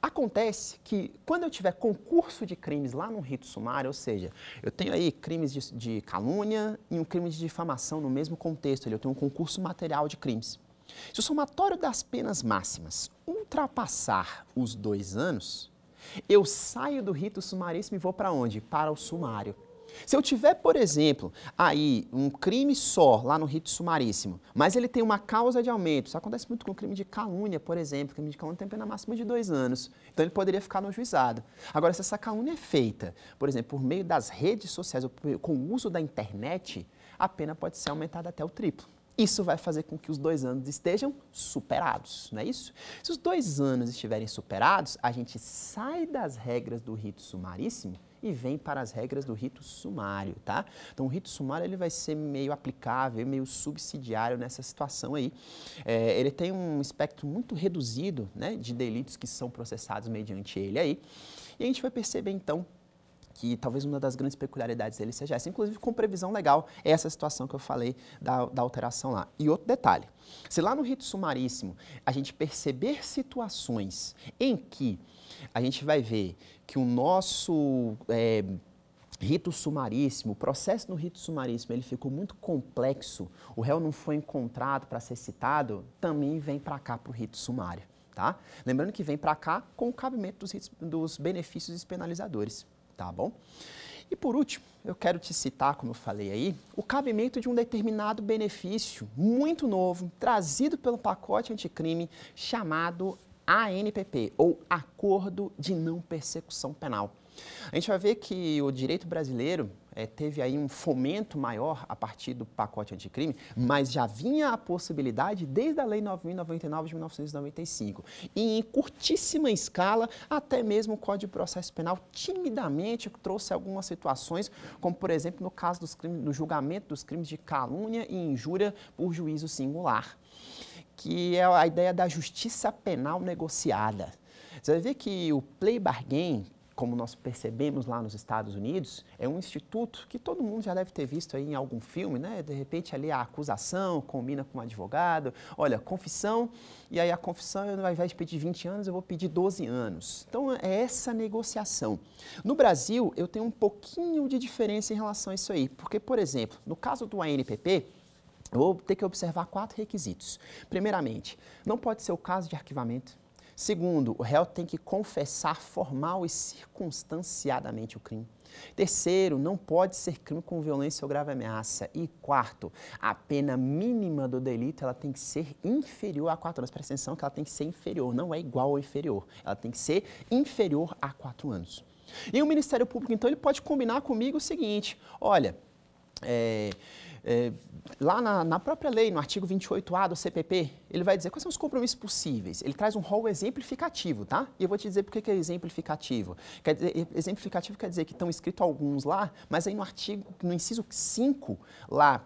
Acontece que quando eu tiver concurso de crimes lá no rito sumário, ou seja, eu tenho aí crimes de, de calúnia e um crime de difamação no mesmo contexto, ali, eu tenho um concurso material de crimes. Se o somatório das penas máximas ultrapassar os dois anos, eu saio do rito sumaríssimo e vou para onde? Para o sumário. Se eu tiver, por exemplo, aí um crime só lá no rito sumaríssimo, mas ele tem uma causa de aumento, isso acontece muito com o crime de calúnia, por exemplo, o crime de calúnia tem pena máxima de dois anos, então ele poderia ficar no juizado. Agora, se essa calúnia é feita, por exemplo, por meio das redes sociais ou com o uso da internet, a pena pode ser aumentada até o triplo. Isso vai fazer com que os dois anos estejam superados, não é isso? Se os dois anos estiverem superados, a gente sai das regras do rito sumaríssimo e vem para as regras do rito sumário, tá? Então, o rito sumário ele vai ser meio aplicável, meio subsidiário nessa situação aí. É, ele tem um espectro muito reduzido né, de delitos que são processados mediante ele aí. E a gente vai perceber, então, que talvez uma das grandes peculiaridades dele seja essa. Inclusive, com previsão legal, é essa situação que eu falei da, da alteração lá. E outro detalhe, se lá no rito sumaríssimo a gente perceber situações em que a gente vai ver que o nosso é, rito sumaríssimo, o processo no rito sumaríssimo, ele ficou muito complexo, o réu não foi encontrado para ser citado, também vem para cá para o rito sumário. Tá? Lembrando que vem para cá com o cabimento dos, dos benefícios penalizadores tá bom? E por último, eu quero te citar, como eu falei aí, o cabimento de um determinado benefício muito novo, trazido pelo pacote anticrime, chamado ANPP, ou Acordo de Não Persecução Penal. A gente vai ver que o direito brasileiro é, teve aí um fomento maior a partir do pacote anticrime, mas já vinha a possibilidade desde a Lei 9.099 de 1995. E em curtíssima escala, até mesmo o Código de Processo Penal timidamente trouxe algumas situações, como por exemplo no caso dos crimes, do julgamento dos crimes de calúnia e injúria por juízo singular que é a ideia da justiça penal negociada. Você vai ver que o plea bargain, como nós percebemos lá nos Estados Unidos, é um instituto que todo mundo já deve ter visto aí em algum filme, né? De repente ali a acusação combina com um advogado, olha, confissão, e aí a confissão, ao invés de pedir 20 anos, eu vou pedir 12 anos. Então é essa negociação. No Brasil, eu tenho um pouquinho de diferença em relação a isso aí, porque, por exemplo, no caso do ANPP, vou ter que observar quatro requisitos. Primeiramente, não pode ser o caso de arquivamento. Segundo, o réu tem que confessar formal e circunstanciadamente o crime. Terceiro, não pode ser crime com violência ou grave ameaça. E quarto, a pena mínima do delito ela tem que ser inferior a quatro anos. Presta atenção que ela tem que ser inferior, não é igual ou inferior. Ela tem que ser inferior a quatro anos. E o Ministério Público, então, ele pode combinar comigo o seguinte: olha, é, é, lá na, na, própria lei, no artigo 28A do CPP, ele vai dizer quais são os compromissos possíveis. Ele traz um rol exemplificativo, tá? E eu vou te dizer por que é exemplificativo. Quer dizer, exemplificativo quer dizer que estão escritos alguns lá, mas aí no artigo, no inciso 5, lá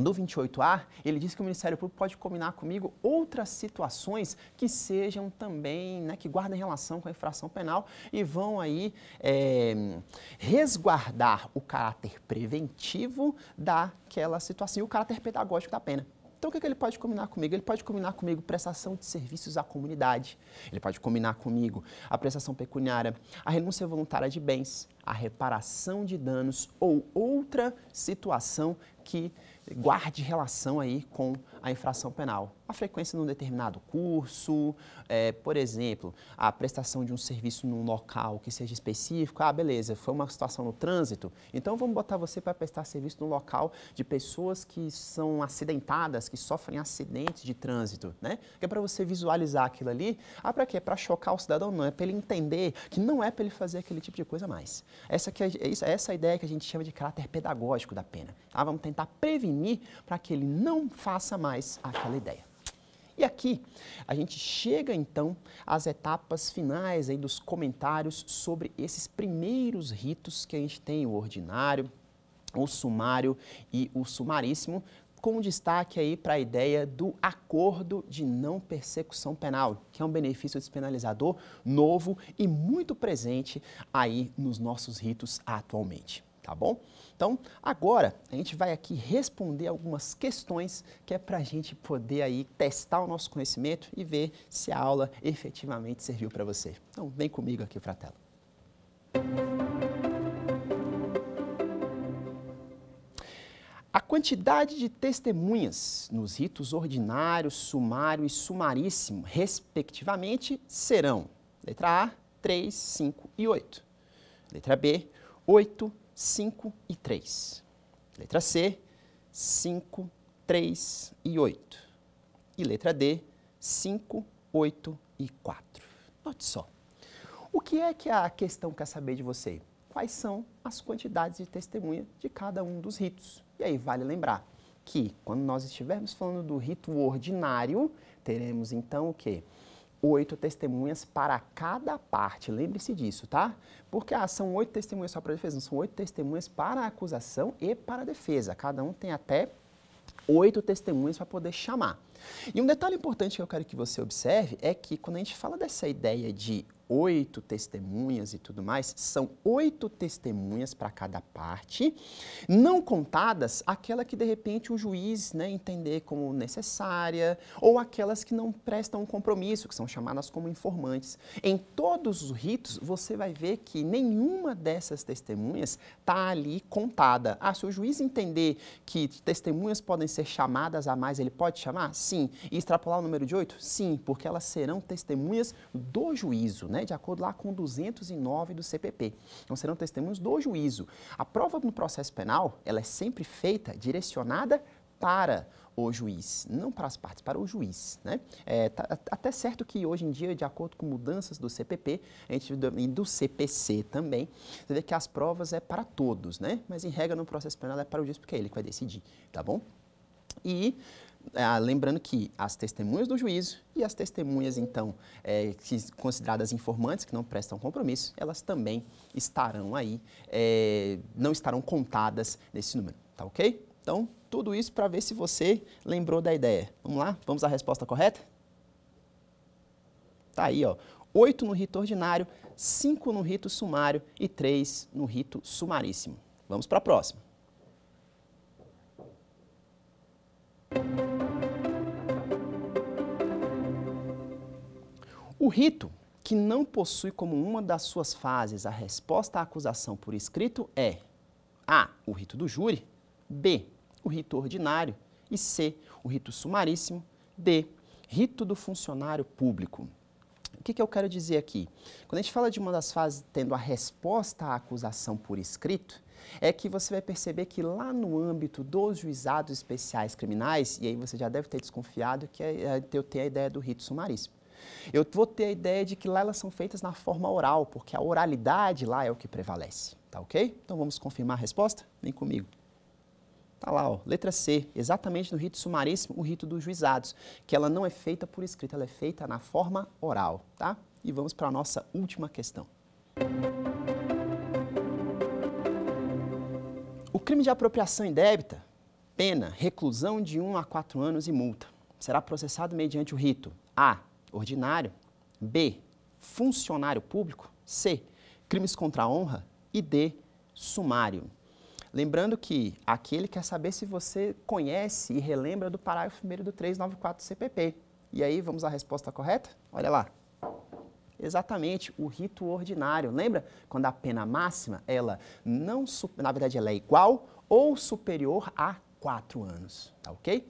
do 28A, ele diz que o Ministério Público pode combinar comigo outras situações que sejam também, né, que guardem relação com a infração penal e vão aí é, resguardar o caráter preventivo daquela situação e o caráter pedagógico da pena. Então, o que, é que ele pode combinar comigo? Ele pode combinar comigo prestação de serviços à comunidade, ele pode combinar comigo a prestação pecuniária, a renúncia voluntária de bens, a reparação de danos ou outra situação que guarde relação aí com a infração penal a frequência num determinado curso, é, por exemplo, a prestação de um serviço num local que seja específico. Ah, beleza, foi uma situação no trânsito, então vamos botar você para prestar serviço no local de pessoas que são acidentadas, que sofrem acidentes de trânsito, né? Que é para você visualizar aquilo ali. Ah, para quê? Para chocar o cidadão? Não, é para ele entender que não é para ele fazer aquele tipo de coisa mais. Essa, que é, é essa é a ideia que a gente chama de caráter pedagógico da pena. Ah, Vamos tentar prevenir para que ele não faça mais aquela ideia. E aqui a gente chega então às etapas finais aí dos comentários sobre esses primeiros ritos que a gente tem, o ordinário, o sumário e o sumaríssimo, com destaque aí para a ideia do acordo de não persecução penal, que é um benefício despenalizador novo e muito presente aí nos nossos ritos atualmente, tá bom? Então, agora a gente vai aqui responder algumas questões que é para a gente poder aí testar o nosso conhecimento e ver se a aula efetivamente serviu para você. Então, vem comigo aqui para a tela. A quantidade de testemunhas nos ritos ordinário, sumário e sumaríssimo, respectivamente, serão: letra A, 3, 5 e 8. Letra B, 8, 5 e 3. Letra C, 5, 3 e 8. E letra D, 5, 8 e 4. Note só. O que é que a questão quer saber de você? Quais são as quantidades de testemunha de cada um dos ritos? E aí vale lembrar que quando nós estivermos falando do rito ordinário, teremos então o quê? oito testemunhas para cada parte. Lembre-se disso, tá? Porque ah, são oito testemunhas só para a defesa, não, são oito testemunhas para a acusação e para a defesa. Cada um tem até oito testemunhas para poder chamar. E um detalhe importante que eu quero que você observe é que quando a gente fala dessa ideia de oito testemunhas e tudo mais, são oito testemunhas para cada parte, não contadas aquela que de repente o juiz né, entender como necessária, ou aquelas que não prestam um compromisso, que são chamadas como informantes. Em todos os ritos, você vai ver que nenhuma dessas testemunhas está ali contada. Ah, se o juiz entender que testemunhas podem ser chamadas a mais, ele pode chamar? Sim Sim. E extrapolar o número de oito? Sim, porque elas serão testemunhas do juízo, né? De acordo lá com 209 do CPP. Então, serão testemunhas do juízo. A prova no processo penal, ela é sempre feita, direcionada para o juiz, não para as partes, para o juiz. Né? É, tá, até certo que hoje em dia, de acordo com mudanças do CPP a gente, e do CPC também, você vê que as provas é para todos, né? mas em regra no processo penal é para o juiz, porque é ele que vai decidir, tá bom? E é, ah, lembrando que as testemunhas do juízo e as testemunhas, então, é, consideradas informantes, que não prestam compromisso, elas também estarão aí, é, não estarão contadas nesse número, tá ok? Então, tudo isso para ver se você lembrou da ideia. Vamos lá? Vamos à resposta correta? Tá aí, ó. oito no rito ordinário, cinco no rito sumário e três no rito sumaríssimo. Vamos para a próxima. O rito, que não possui como uma das suas fases a resposta à acusação por escrito, é A. O rito do júri, B. O rito ordinário e C. O rito sumaríssimo, D. Rito do funcionário público. O que, que eu quero dizer aqui? Quando a gente fala de uma das fases tendo a resposta à acusação por escrito, é que você vai perceber que lá no âmbito dos juizados especiais criminais, e aí você já deve ter desconfiado que é, é, eu tenho a ideia do rito sumaríssimo. Eu vou ter a ideia de que lá elas são feitas na forma oral, porque a oralidade lá é o que prevalece, tá ok? Então vamos confirmar a resposta? Vem comigo. Tá lá, ó, letra C, exatamente no rito sumaríssimo, o rito dos juizados, que ela não é feita por escrita, ela é feita na forma oral, tá? E vamos para a nossa última questão. O crime de apropriação indébita, pena, reclusão de 1 a 4 anos e multa, será processado mediante o rito A ordinário. B. Funcionário público. C. Crimes contra a honra. E D. Sumário. Lembrando que aquele quer saber se você conhece e relembra do parágrafo 1 do 394 CPP. E aí, vamos à resposta correta? Olha lá. Exatamente, o rito ordinário. Lembra quando a pena máxima, ela não, na verdade, ela é igual ou superior a quatro anos, tá ok?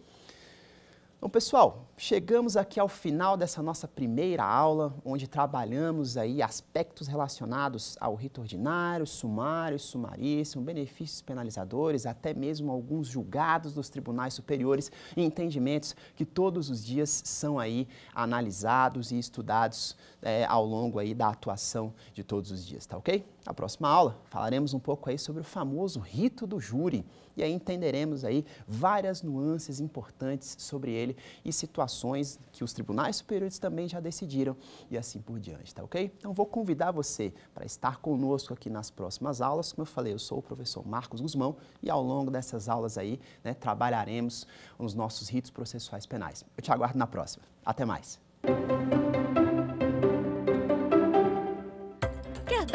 Então, pessoal, Chegamos aqui ao final dessa nossa primeira aula, onde trabalhamos aí aspectos relacionados ao rito ordinário, sumário, sumaríssimo, benefícios penalizadores, até mesmo alguns julgados dos tribunais superiores e entendimentos que todos os dias são aí analisados e estudados é, ao longo aí da atuação de todos os dias, tá ok? Na próxima aula falaremos um pouco aí sobre o famoso rito do júri e aí entenderemos aí várias nuances importantes sobre ele e situações ações que os tribunais superiores também já decidiram e assim por diante, tá ok? Então vou convidar você para estar conosco aqui nas próximas aulas. Como eu falei, eu sou o professor Marcos Guzmão e ao longo dessas aulas aí, né, trabalharemos os nossos ritos processuais penais. Eu te aguardo na próxima. Até mais!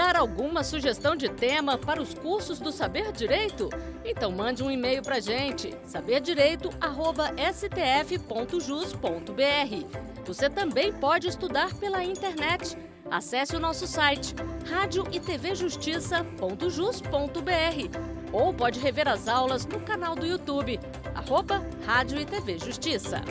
dar alguma sugestão de tema para os cursos do Saber Direito? Então mande um e-mail para gente, saberdireito@stf.jus.br. Você também pode estudar pela internet. Acesse o nosso site radioitvjustiça.jus.br ou pode rever as aulas no canal do YouTube, arroba Rádio e TV Justiça.